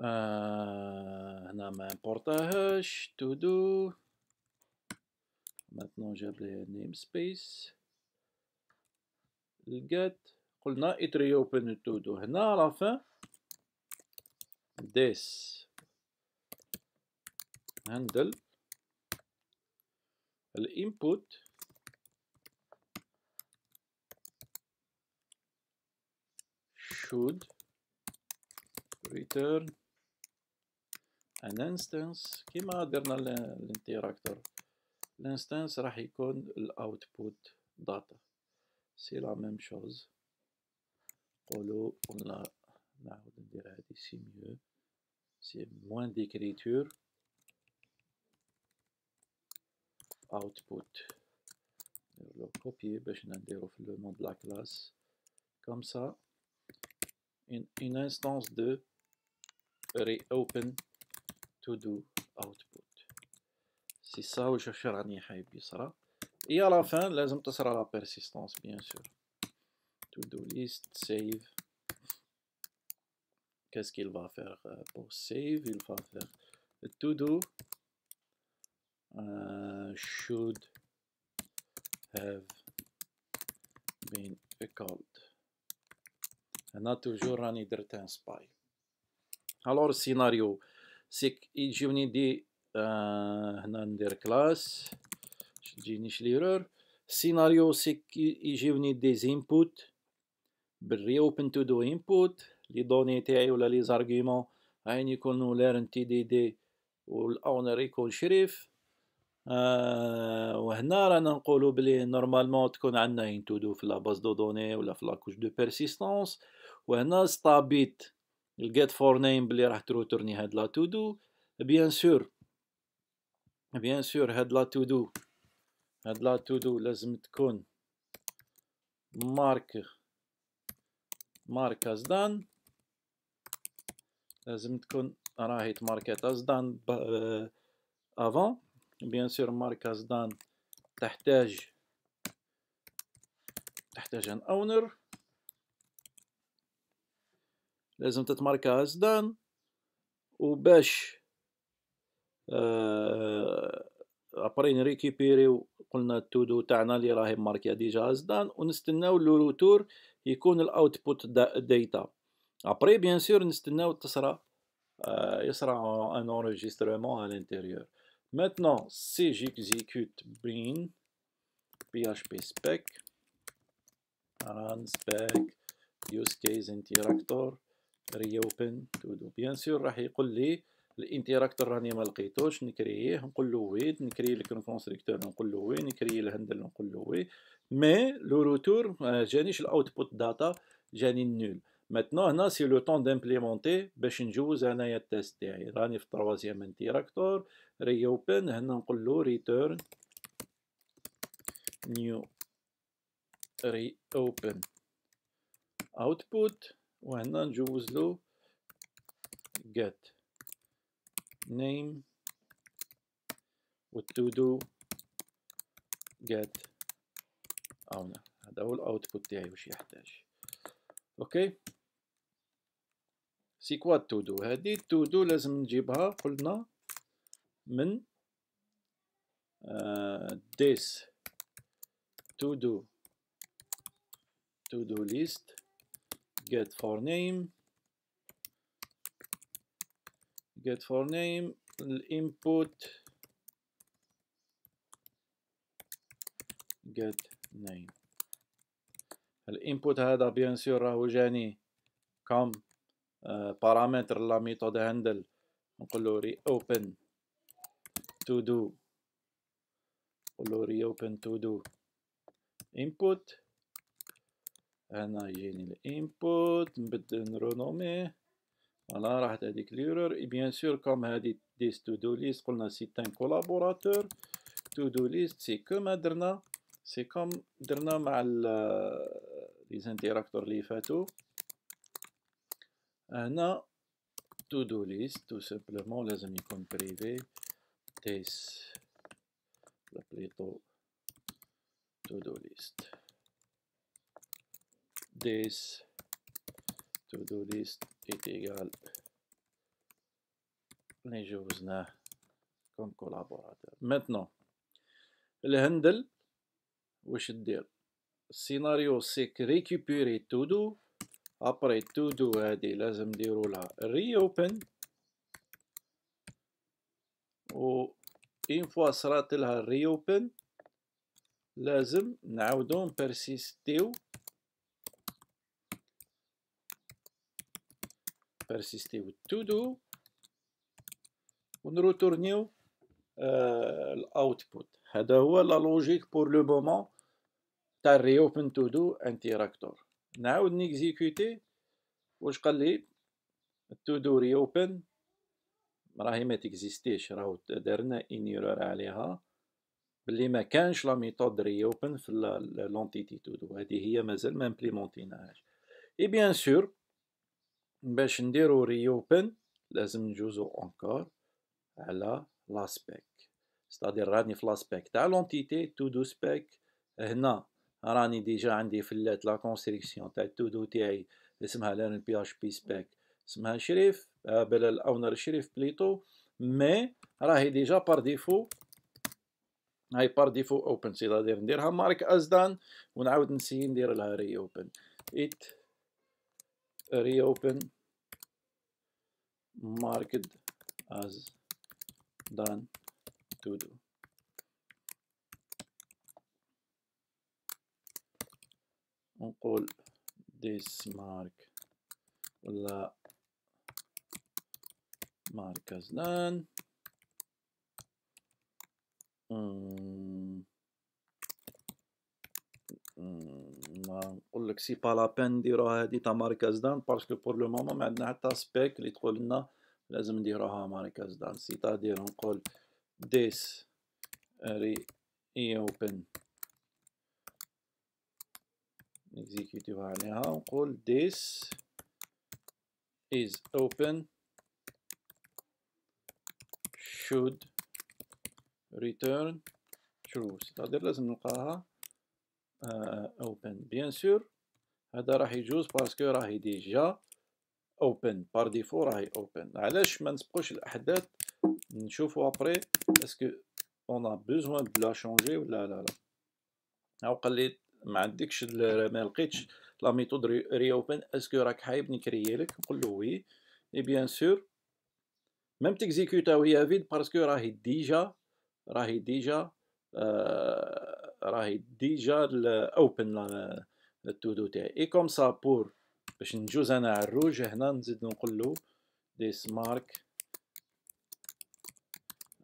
euh هنا ما امبورتاهاش to do maintenant j'ai لي namespace get قلنا it reopen to do هنا la fin, this handle ال input should return an instance كما درنا الانتراكتور الانستانس راح يكون الاوتبوت داتا سي لا ميم شوز قولوا ولا نعاود ندير هادي سي ميو c'est moins d'écriture. Output. Le copier, ben, le nom de la classe. Comme ça, une, instance de reopen to do output. C'est ça où je cherche à ça. Et à la fin, لازم sera la persistance, bien sûr. To do list, save. qu'est-ce qu'il va faire euh, pour save Il va faire to do uh, should have been called. هنا توجور راني درت ان سباي الور السيناريو سيك يجيوني دي آه هنا ندير كلاس تجينيش ليرور السيناريو سيك يجيوني دي زينبوت بالريوبن تو دو انبوت لي دوني تاعي ولا لي زارغيمون عين يكونوا لارن تي دي دي والاونر يكون شريف آه وهنا رانا نقولوا بلي نورمالمون تكون عندنا اين تو دو في لا باز دو دوني ولا في لاكوش دو بيرسيستونس وهنا ستابيت الجيت فور نيم بلي راح تروترني هاد لا تو دو بيان سور بيان سور هاد لا تو دو هاد لا تو دو لازم تكون مارك مارك از دان لازم تكون راهي تماركات ازدان افون بيان سور ماركة ازدان تحتاج تحتاج ان اونر لازم تتماركا ازدان وباش آه ابري نريكيبيريو قلنا التودو تاعنا اللي راهي ماركيا ديجا ازدان ونستناو لو روتور يكون الاوتبوت دا داتا ابري بيان سور نستناو تصرا يصرا ان انريجسترمون على الانتيريور maintenant si j'exécute bin php spec run spec use case interactor reopen to do بيان سور راح يقول لي الانتراكتور راني ما لقيتوش نكرييه نقول له وي نكري لك الكونستركتور نقول له وي نكري الهندل نقول له وي مي لو روتور جانيش الاوتبوت داتا جاني النول Maintenant, سي le temps d'implémenter باش نجوز انايا التيست تاعي راني في التروازيام انتيراكتور ري هنا نقول له ريتيرن نيو ري اوتبوت وهنا نجوز له get name والتو دو get هنا هذا هو الاوتبوت تاعي واش يحتاج اوكي سي كوا تو دو هادي تو دو لازم نجيبها قلنا من ديس تو دو تو دو ليست get for name get for name الانبوت get name الانبوت هذا بيان سور راهو جاني كم بارامتر آه، لا ميثود هاندل نقول له ري اوبن تو دو نقول له ري اوبن تو دو انبوت هنا يجيني الانبوت نبدل نرونوميه فوالا راحت هذيك ليرور اي بيان سور كوم هادي ديس تو دو ليست قلنا سي ان كولابوراتور تو دو ليست سي كوم درنا سي كوم درنا مع لي زانتيراكتور لي فاتو هنا تو دو ليست تو سيمبلومون لازم يكون بريفي تيس بليطو تو دو ليست ديس to do list est اللي جوزناه كون كولابوراتور maintenant الهندل واش دير السيناريو سيك ريكيبيري تو دو ابري تو دو هادي لازم نديرو لها ري اوبن و اين فوا صرات لها ري اوبن لازم نعاودو نبرسيستيو نبرسيستيو تو دو و نروتورنيو الاوتبوت هذا هو لا لوجيك بور لو مومون تاع ري اوبن تو دو انتيراكتور نعاود نيكزيكوتي واش قال لي تو دو ري اوبن راهي ما تيكزيستيش راهو درنا انيرور عليها بلي ما كانش لا ميثود ري اوبن في لونتيتي تو دو هذه هي مازال ما امبليمونتيناهاش اي بيان سور باش نديرو ري اوبن لازم نجوزو اونكور على لاسبيك ستادير راني في لاسبيك تاع لونتيتي تو دو سبيك هنا راني ديجا عندي فلات لا كونستريكسيون تاع التودو تاعي اسمها لان بي اش بي سباك اسمها شريف آه، بلا الاونر شريف بليتو مي راهي ديجا بار ديفو هاي بار ديفو اوبن سي سيتادير نديرها مارك از دان ونعاود نسيي ندير لها ري اوبن ات ري اوبن ماركت از دان تو دو ونقول mark ولا مركز أمم، لان نقول لك سي با لا بين نديروها هادي تا مركز دان باسكو بور لو مومون ما عندنا حتى سبيك اللي تقول لنا لازم نديروها مركز دان سيتادير نقول ديس ري اي اوبن نكزيكيوتيف عليها ونقول this is open should return true ستادير طيب، لازم نلقاها uh, open بيان سور هذا راح يجوز باسكو راهي ديجا open بار ديفو راهي open علاش ما نسبقوش الاحداث نشوفو ابري اسكو اون ا بوزوان دو لا شونجي ولا لا لا او قليت ما عندكش ما لقيتش لا ميثود ري اوبن اسكو راك حايب نكري لك نقول له وي اي بيان سور ميم تيكزيكوتا وهي فيد باسكو راهي ديجا راهي ديجا آه، راهي ديجا اوبن التو دو تاعي اي كوم سا بور باش نجوز انا على الروج هنا نزيد نقول له ديس مارك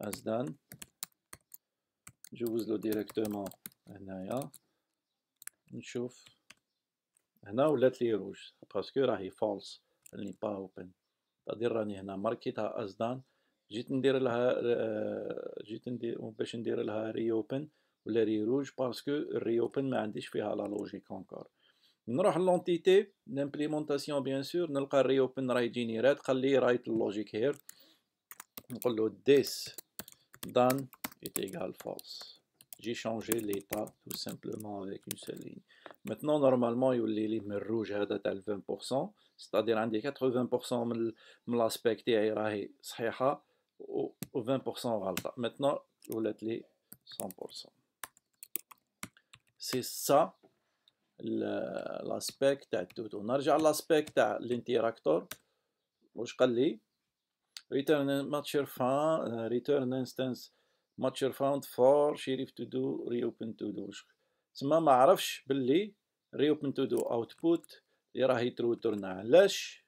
as دان جوز له ديريكتومون هنايا نشوف هنا ولات لي روج باسكو راهي فولس اللي با اوبن تقدر راني هنا ماركيتها از دان جيت ندير لها آه، جيت ندير باش ندير لها ري اوبن ولا ري روج باسكو ري اوبن ما عنديش فيها لا لوجيك اونكور نروح لونتيتي لامبليمونطاسيون بيان سور نلقى ري اوبن راهي جينيرات راد قال لي رايت اللوجيك هير نقول له ديس دان ايت ايكال فولس j'ai changé l'état tout simplement avec une seule ligne. Maintenant, normalement, il y a les lignes rouges à hein, 20%, c'est-à-dire un des 80% de l'aspect est à 20% Maintenant, vous l'êtes les 100%. C'est ça l'aspect On a déjà l'aspect تاع l'interactor. واش قال لي؟ return matcher fin, euh, return instance ماتشر فاوند فور شريف تو دو ريوبن تو دو تسمى ما عرفش باللي ريوبن تو دو اوتبوت اللي راه ترنا علاش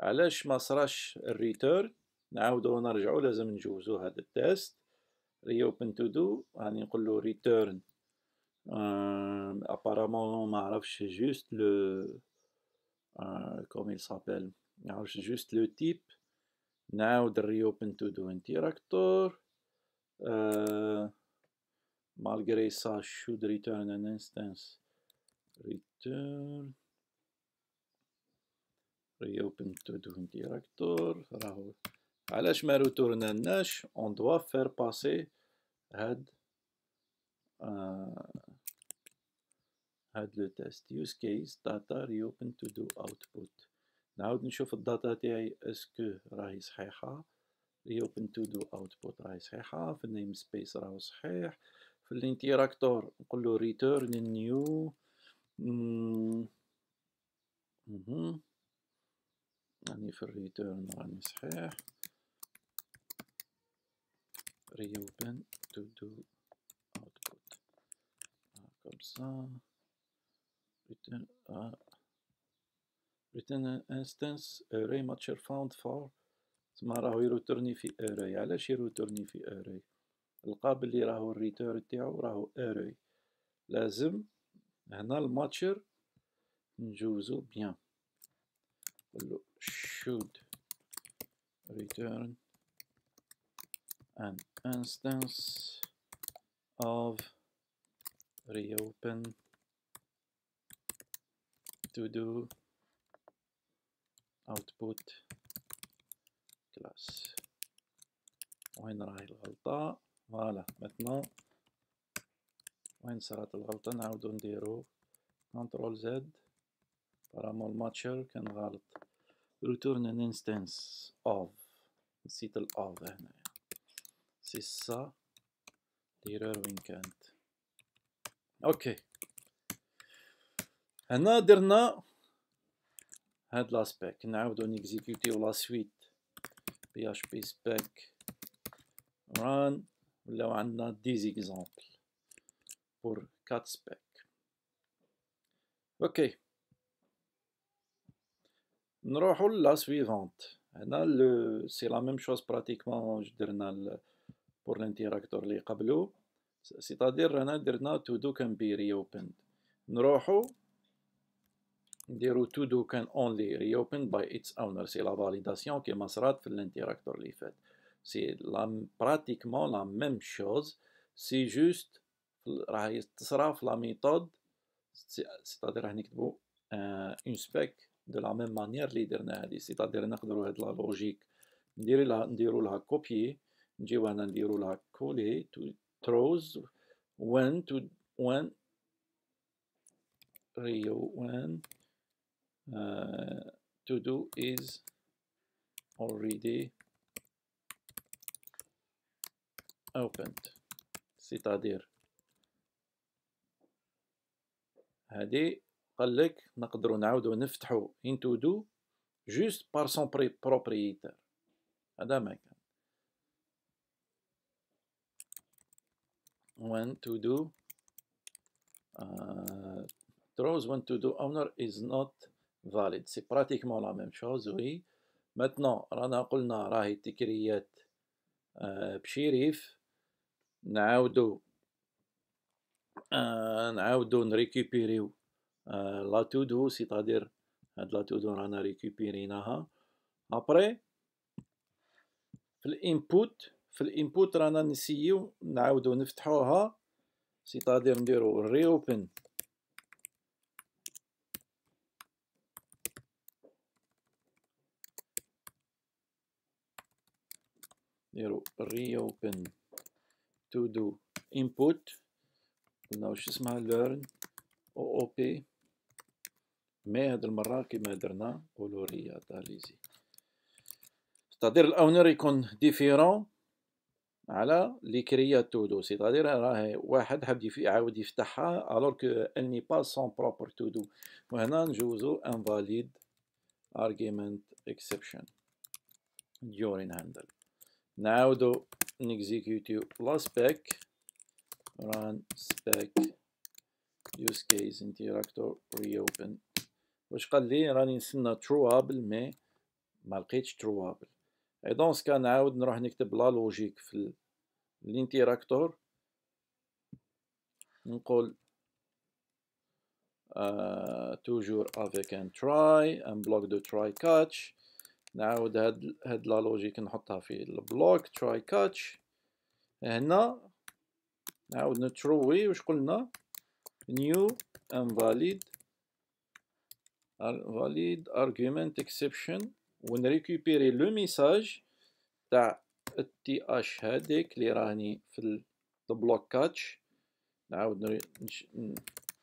علاش ما صراش الريتور نعاودو ونرجعو لازم نجوزو هذا التيست ريوبن تو دو راني نقول له ابارامون ما عرفش جوست لو كوم يل سابيل ما عرفش جوست لو تيب نعاود ريوبن تو دو انتيراكتور Uh, malgré ça, should return an instance. Return. Reopen to do director. راهو علاش ما ريتورنالناش اون دوا فير باسي هاد هاد لو تيست يوز كيس داتا ريوبن تو دو اوتبوت نعاود نشوف الداتا تاعي اسكو راهي صحيحه reopen to do output is herhaal, ah, namespace raus her, verlinteractor, color return in new, mm -hmm. en even return run is her, reopen to do output, comme ça, return, uh, return instance, array matcher found for, تما راهو يروتورني في اوروي علاش يروتورني في اوروي القابل اللي راهو الريتور تاعو راهو اوروي لازم هنا الماتشر نجوزو بيان نقولو should return an instance of reopen to do output كلاس وين راهي الغلطة فوالا ماتنون وين صرات الغلطة نعاودو نديرو كنترول زد بارامون ماتشر كان غلط return an instance of نسيت الاوف هنايا سي سا ليرور وين كانت اوكي هنا درنا هاد لاسبيك نعاودو نيكزيكيوتيو لا سويت php spec run là on a 10 exemples pour 4 specs ok nous allons la suivante c'est la même chose pratiquement je dirais, pour l'interacteur c'est à dire on a to do can be reopened nous allons نديرو تو دو كان اونلي ريوبن باي اتس اونر سي لا فاليداسيون كيما صرات في الانتيراكتور اللي فات سي لا براتيكمون لا ميم شوز سي جوست راهي تصرا في لا ميثود سيتادير راه نكتبو اون سبيك دو لا ميم مانيير اللي درنا هادي سيتادير نقدرو هاد لا لوجيك ندير لها نديرو لها كوبيي نجيو هنا نديرو لها كولي تو تروز وين تو وين ريو وين Uh, to do is already opened. C'est-à-dire, هذه قال لك نقدروا نعاودوا نفتحوا into do just par son propriétaire. هذا when to do uh, Those when to do owner is not valid c'est pratiquement la même chose oui maintenant رانا قلنا راهي تكريات بشريف نعاودو نعاودو نريكيبيريو لا تو دو سيتادير هاد لا تو دو رانا ريكوبيريناها ابري في الانبوت في الانبوت رانا نسيو نعاودو نفتحوها سيتادير نديرو ريوبن نديرو reopen to do input قلنا وش اسمها learn او او مي هاد المرة كيما درنا قولو رياتاليزي ستادير الاونر يكون ديفيرون على لي كريا تو دو سيتادير راه واحد حاب يعاود يفتحها الوغ كو ال ني با سون بروبر تو دو وهنا نجوزو انفاليد argument exception during handle نعاودو نكزيكيوتيو لاسبيك ران spec يوز كيس انتيراكتور reopen واش قال لي راني نسنى تروابل مي ما لقيتش تروابل اي دون كان نعاود نروح نكتب لا لوجيك في الانتيراكتور نقول uh, toujours avec un try un bloc de try catch نعاود هاد هاد لا لوجيك نحطها في البلوك تراي كاتش هنا نعاود نتروي واش قلنا نيو انفاليد valid ارغومنت اكسبشن ونريكوبيري لو ميساج تاع التي اش هذيك اللي راهني في البلوك كاتش نعاود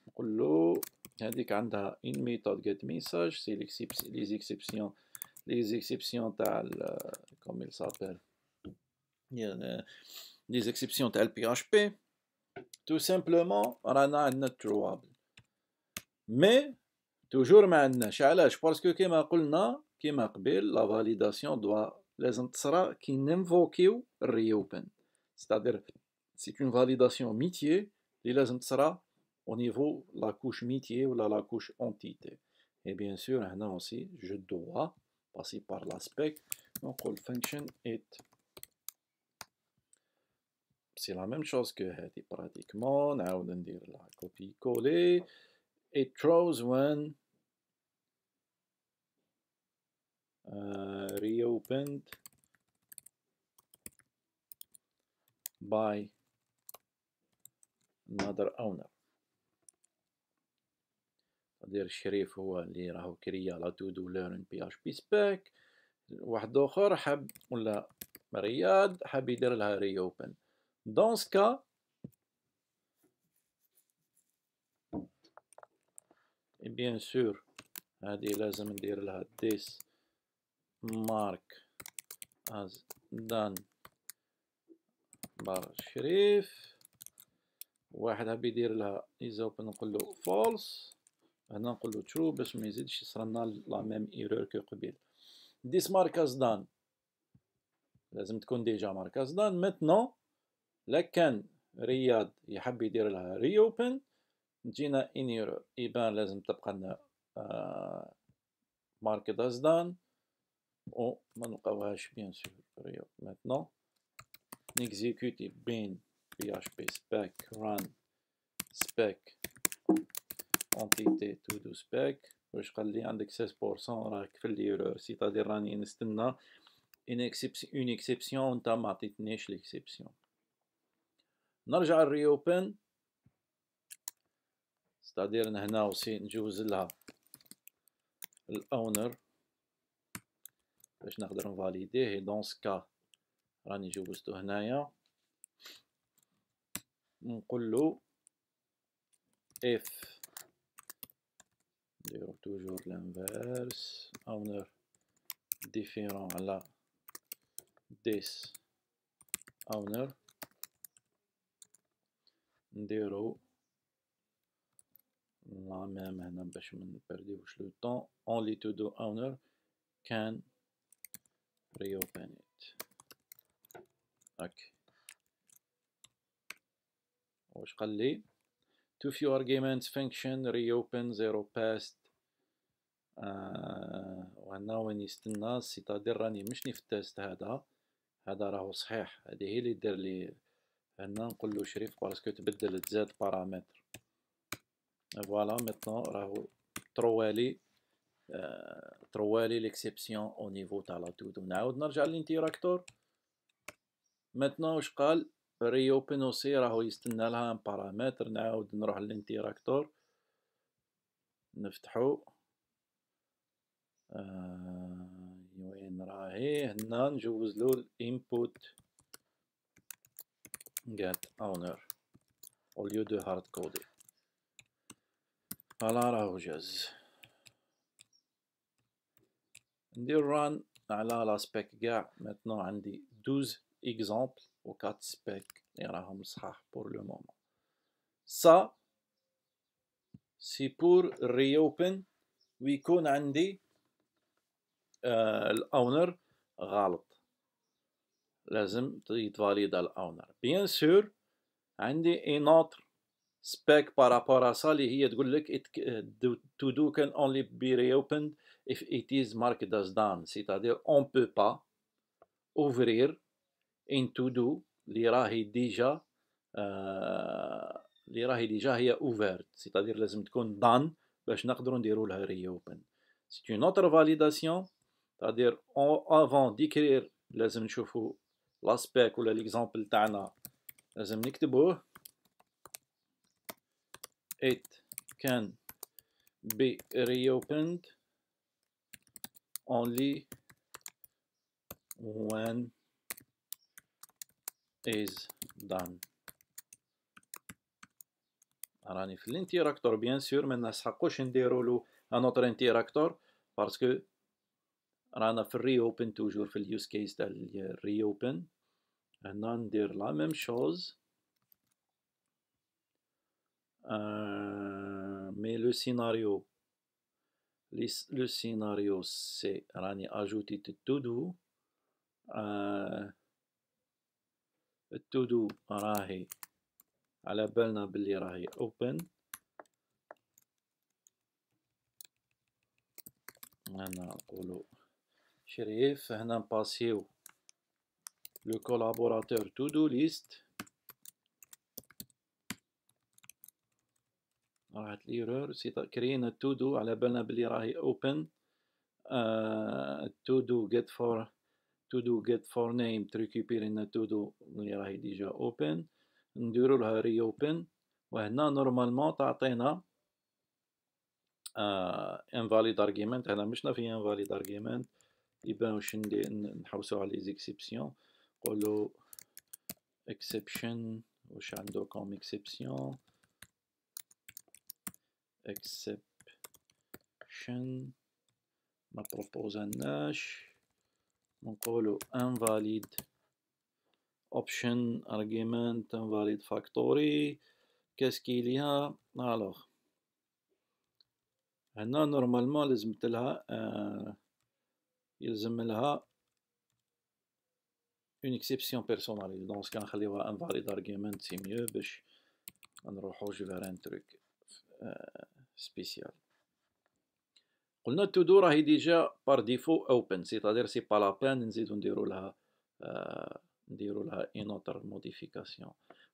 نقول له هذيك عندها ان ميثود جيت ميساج c'est لي زيكسيبسيون les exceptions telles euh, comme Il s'appelle, a euh, des exceptions telles PHP. Tout simplement, on a un trouable. Mais, toujours, on a un Parce que, comme on a dit, la validation doit les être qui n'invoque ou reopen. C'est-à-dire, c'est une validation métier, les doit être au niveau la couche métier ou de la couche entité. Et bien sûr, maintenant aussi, je dois passer par la spec. Donc, le function est. C'est la même chose que هذه pratiquement. نعاود ندير la copie coller. It throws when uh, reopened by another owner. دير الشريف هو اللي راهو كريا لا تو دو ليرن بي اش بي سبيك واحد اخر حاب ولا رياض حاب يدير لها ري اوبن دون سكا بيان سور هذه لازم ندير لها ديس مارك از دان بار شريف واحد حاب يدير لها ايز اوبن نقول له فولس هنا نقول له ترو باش ما يزيدش يصرى لنا لا ميم ايرور كو قبيل ديس ماركاز دان لازم تكون ديجا ماركاز دان ميتنو لكان رياض يحب يدير لها ري اوبن جينا ان ايرور يبان لازم تبقى لنا مارك ماركاز دان او ما نلقاوهاش بيان سور رياض ميتنو نيكزيكوتي بين بي بي سبيك ران سبيك اونتيتي تو دو سبيك واش قال لي عندك 16% راك في ليرور سيتادير راني نستنى اون اكسبسيون وانت ما عطيتنيش ليكسيبسيون نرجع الريوبن ستادير هنا وسي نجوز لها الاونر باش نقدر نفاليديه دون سكا راني جوزتو هنايا نقول له اف donc toujours l'inverse. Ah, owner différent à la this owner 0 la même هنا باش ما le temps temps ah, only to do owner can reopen it ok واش قال لي Too few arguments function reopen zero past uh, آه، وهنا وين يستنى سيتادير راني مشني في التست هذا هذا راهو صحيح هذه هي اللي دير لي هنا نقول له شريف باسكو تبدل تزاد بارامتر فوالا ميتنون راهو تروالي آه، تروالي ليكسيبسيون او نيفو تاع لا دو نعاود نرجع للانتيراكتور ميتنون واش قال ريوبن اوسي راهو يستنى لها ان بارامتر نعاود نروح للانتيراكتور نفتحو آه وين راهي هنا نجوزلو الانبوت جات اونر او ليو دو هارد كودي فوالا راهو جاز ندير ران على لاسبيك كاع ماتنو عندي 12 اكزامبل وكات سبيك اللي راهم صحاح بور لو مومون سا سي بور ريوبن ويكون عندي آه، الاونر غلط لازم يتفاليد الاونر بيان سور عندي اي نوتر سبيك بارابور ا سا اللي هي تقول لك تو دو كان اونلي بي ريوبند اف ات از ماركت داز دان c'est-à-dire on peut pas ان تو دو اللي راهي ديجا اللي راهي ديجا هي اوفيرت سيتادير لازم تكون دان باش نقدروا نديروا لها ري اوبن سي اون اوتر فاليداسيون تادير افون ديكرير لازم نشوفوا لاسبيك ولا ليكزامبل تاعنا لازم نكتبوه it can be reopened only when D'un an et l'interactor bien sûr, mais n'a sa coche en déroulé un autre interacteur parce que rana free open toujours le use case de reopen et non dire la même chose euh, mais le scénario le scénario c'est rani ajouté tout doux. Euh, التودو راهي على بالنا باللي راهي اوبن هنا نقولو شريف هنا نباسيو لو كولابوراتور تودو ليست راحت ليرور سي كرينا تودو على بالنا بلي راهي اوبن تودو جيت فور تو دو جيت فور نيم تريكيبير لنا تو دو اللي راهي ديجا اوبن نديرو لها ري وهنا نورمالمون تعطينا انفاليد ارغيمنت هنا مشنا في انفاليد ارغيمنت يبان واش نحوسو على لي زيكسيبسيون exception واش عندو كوم exception exception ما بروبوزناش On نقولوا invalid option argument invalid factory qu'est-ce qu'il y a alors normalement il تلها يلزم une exception personnelle donc lui dire invalid argument c'est mieux باش vais faire un truc euh, spécial قلنا تودو دو راهي ديجا بار ديفو اوبن سيتادير سي با لا بان نزيدو نديرو لها آه، نديرو لها ان اوتر موديفيكاسيون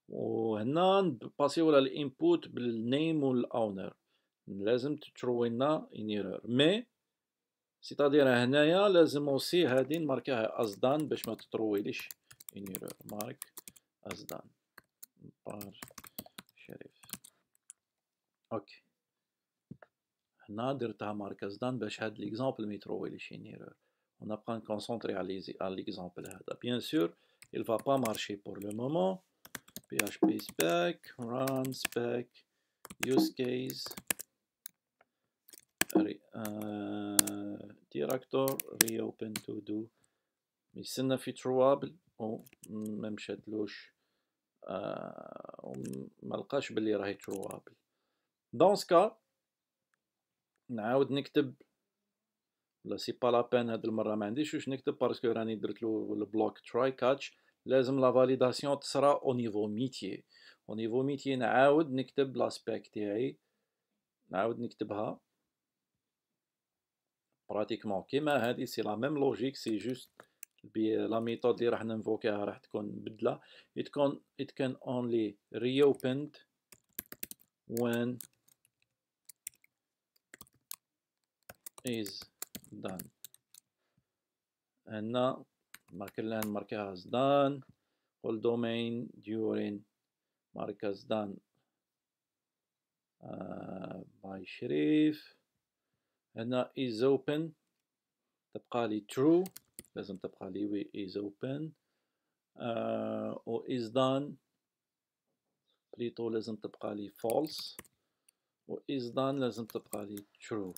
وهنا نباسيو لها الانبوت بالنيم والاونر لازم تشرو لنا ان ايرور مي سيتادير هنايا لازم اوسي هادي نماركيها ازدان باش ما تترويليش ان ايرور مارك ازدان بار شريف اوكي هنا درتها دان باش هاد ليكزامبل ما يترويليش ايرور ونبقى نكونسونطري على ليكزامبل هذا بيان سور il va pas marcher pour le moment php spec run spec use case uh, director reopen to do يستنى في تروابل وما مشاتلوش آه وما لقاش باللي راهي Dans ce cas, نعاود نكتب لا سي با لا بين هاد المره ما عنديش واش نكتب باسكو راني درت له البلوك تراي كاتش لازم لا فاليداسيون تصرا او نيفو ميتي او نيفو ميتي نعاود نكتب لاسبيك تاعي نعاود نكتبها براتيكمون كيما هادي سي لا ميم لوجيك سي جوست لا ميثود اللي راح ننفوكيها راح تكون مبدله ات can ات كان اونلي ريوبند when is done عندنا ماركرلان ماركاز done قول domain during ماركاز done uh, by شريف هنا is open تبقى لي true لازم تبقى لي is open uh, آه، و is done لازم تبقى لي false و is done لازم تبقى لي true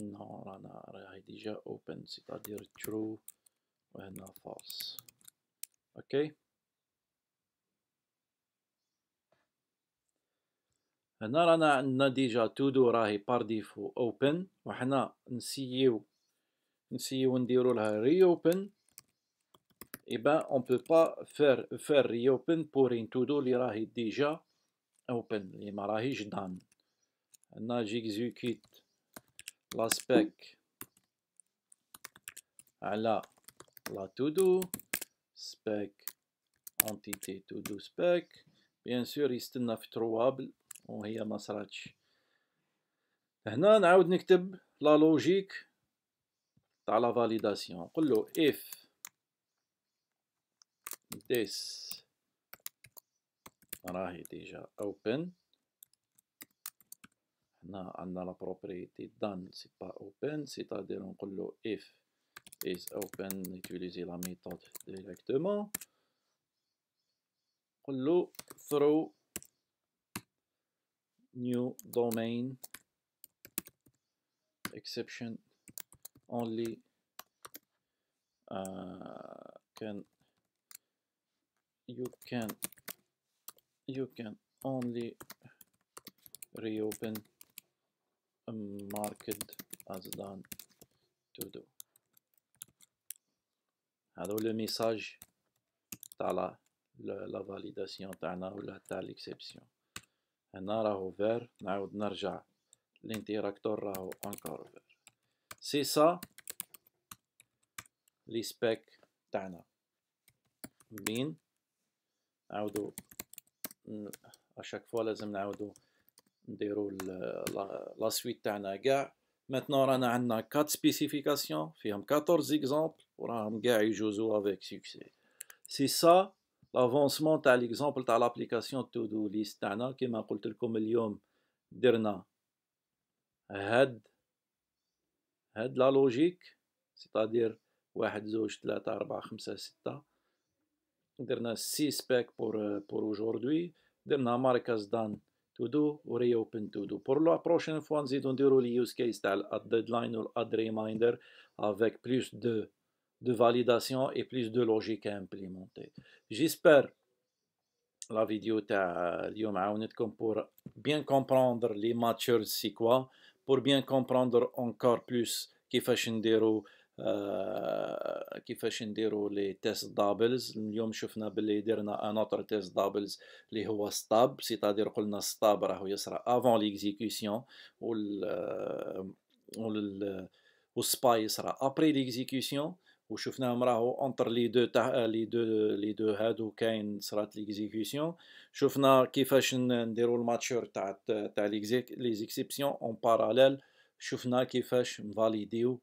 هنا رانا راهي ديجا اوبن سيتادير ترو وهنا فالس اوكي هنا رانا عندنا ديجا تو دو راهي بار ديفو اوبن وحنا نسيو نسيو نديرو لها ري اوبن اي اون بو با فير فير ري اوبن بور ان تو دو اللي راهي ديجا اوبن اللي ما راهيش دان هنا جيكزيكيت لا سبيك على لا تو دو سبيك انتيتي تو دو سبيك بيان سور يستنى في تروابل وهي ما صراتش هنا نعاود نكتب لا لوجيك تاع لا فاليداسيون نقول له اف ديس راهي ديجا اوبن Now, عندنا لا بروبريتي دان سي با اوبن It's تادير نقول له اف is open utilize la méthode directement قلو through new domain exception only uh, can you can you can only reopen marked as done to do هذا هو الميساج تاع لا فاليداسيون تاعنا ولا تاع ليكسيبسيون هنا راهو فير نعاود نرجع لانتيراكتور راهو انكور فير سي سا لي سبيك تاعنا بين نعاودو اشاك فوا لازم نعاودو نديرو لا سويت تاعنا كاع maintenant رانا عندنا 4 سبيسيفيكاسيون فيهم 14 اكزامبل وراهم كاع يجوزو افيك سوكسي سي سا لافونسمون تاع ليكزامبل تاع لابليكاسيون تو دو ليست تاعنا كيما قلت لكم اليوم درنا هاد هاد لا لوجيك سيتادير واحد زوج ثلاثة أربعة خمسة ستة درنا سي سباك بور بور اجوردي درنا ماركاز دان to do reopen Pour la prochaine fois, nous allons dire le use case tel add deadline ou add reminder avec plus de, validation et plus de logique à implémenter. J'espère la vidéo تاع اليوم pour bien comprendre les matures c'est pour bien comprendre encore plus كيفاش نديرو آه، كيفاش نديرو لي تيست دابلز اليوم شفنا باللي درنا ان اوتر تيست دابلز اللي هو ستاب سيتادير قلنا ستاب راهو يصرى افون ليكزيكسيون وال آه، وال سباي يصرى ابري ليكزيكسيون وشفناهم راهو اونتر لي دو لي دو لي دو هادو كاين صرات ليكزيكسيون شفنا كيفاش نديرو الماتشور تاع تاع لي اون باراليل شفنا كيفاش نفاليديو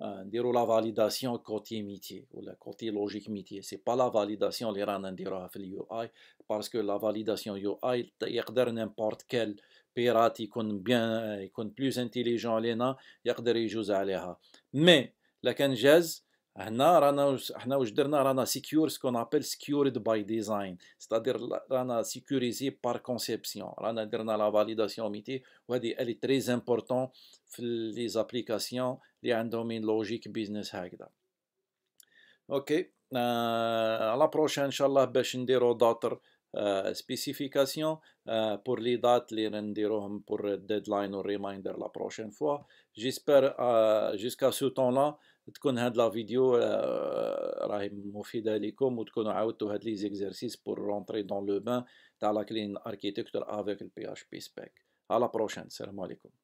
Euh, la validation côté métier ou la côté logique métier c'est pas la validation les gens n'ont d'erreur avec l'UI parce que la validation UI il y a n'importe quel pirate il est bien euh, il plus intelligent il y a des choses à mais la changes nous avons déjà dit que nous secure ce qu'on appelle « secured by design », c'est-à-dire sécurisé par conception. Nous avons fait la validation omittée et c'est très important dans les applications qui ont une logique business OK. Euh، à la prochaine, incha'Allah, je vous donner d'autres euh، spécifications euh، pour les dates les je vous pour deadline ou reminder la prochaine fois. J'espère, jusqu'à ce temps-là, تكون هاد لا فيديو آه، راهي مفيده ليكم وتكونوا عاودتوا هاد لي زيكزرسيس بور رونتري دون لو بان تاع لا كلين اركيتكتور افيك البي اتش بي سبيك على بروشين السلام عليكم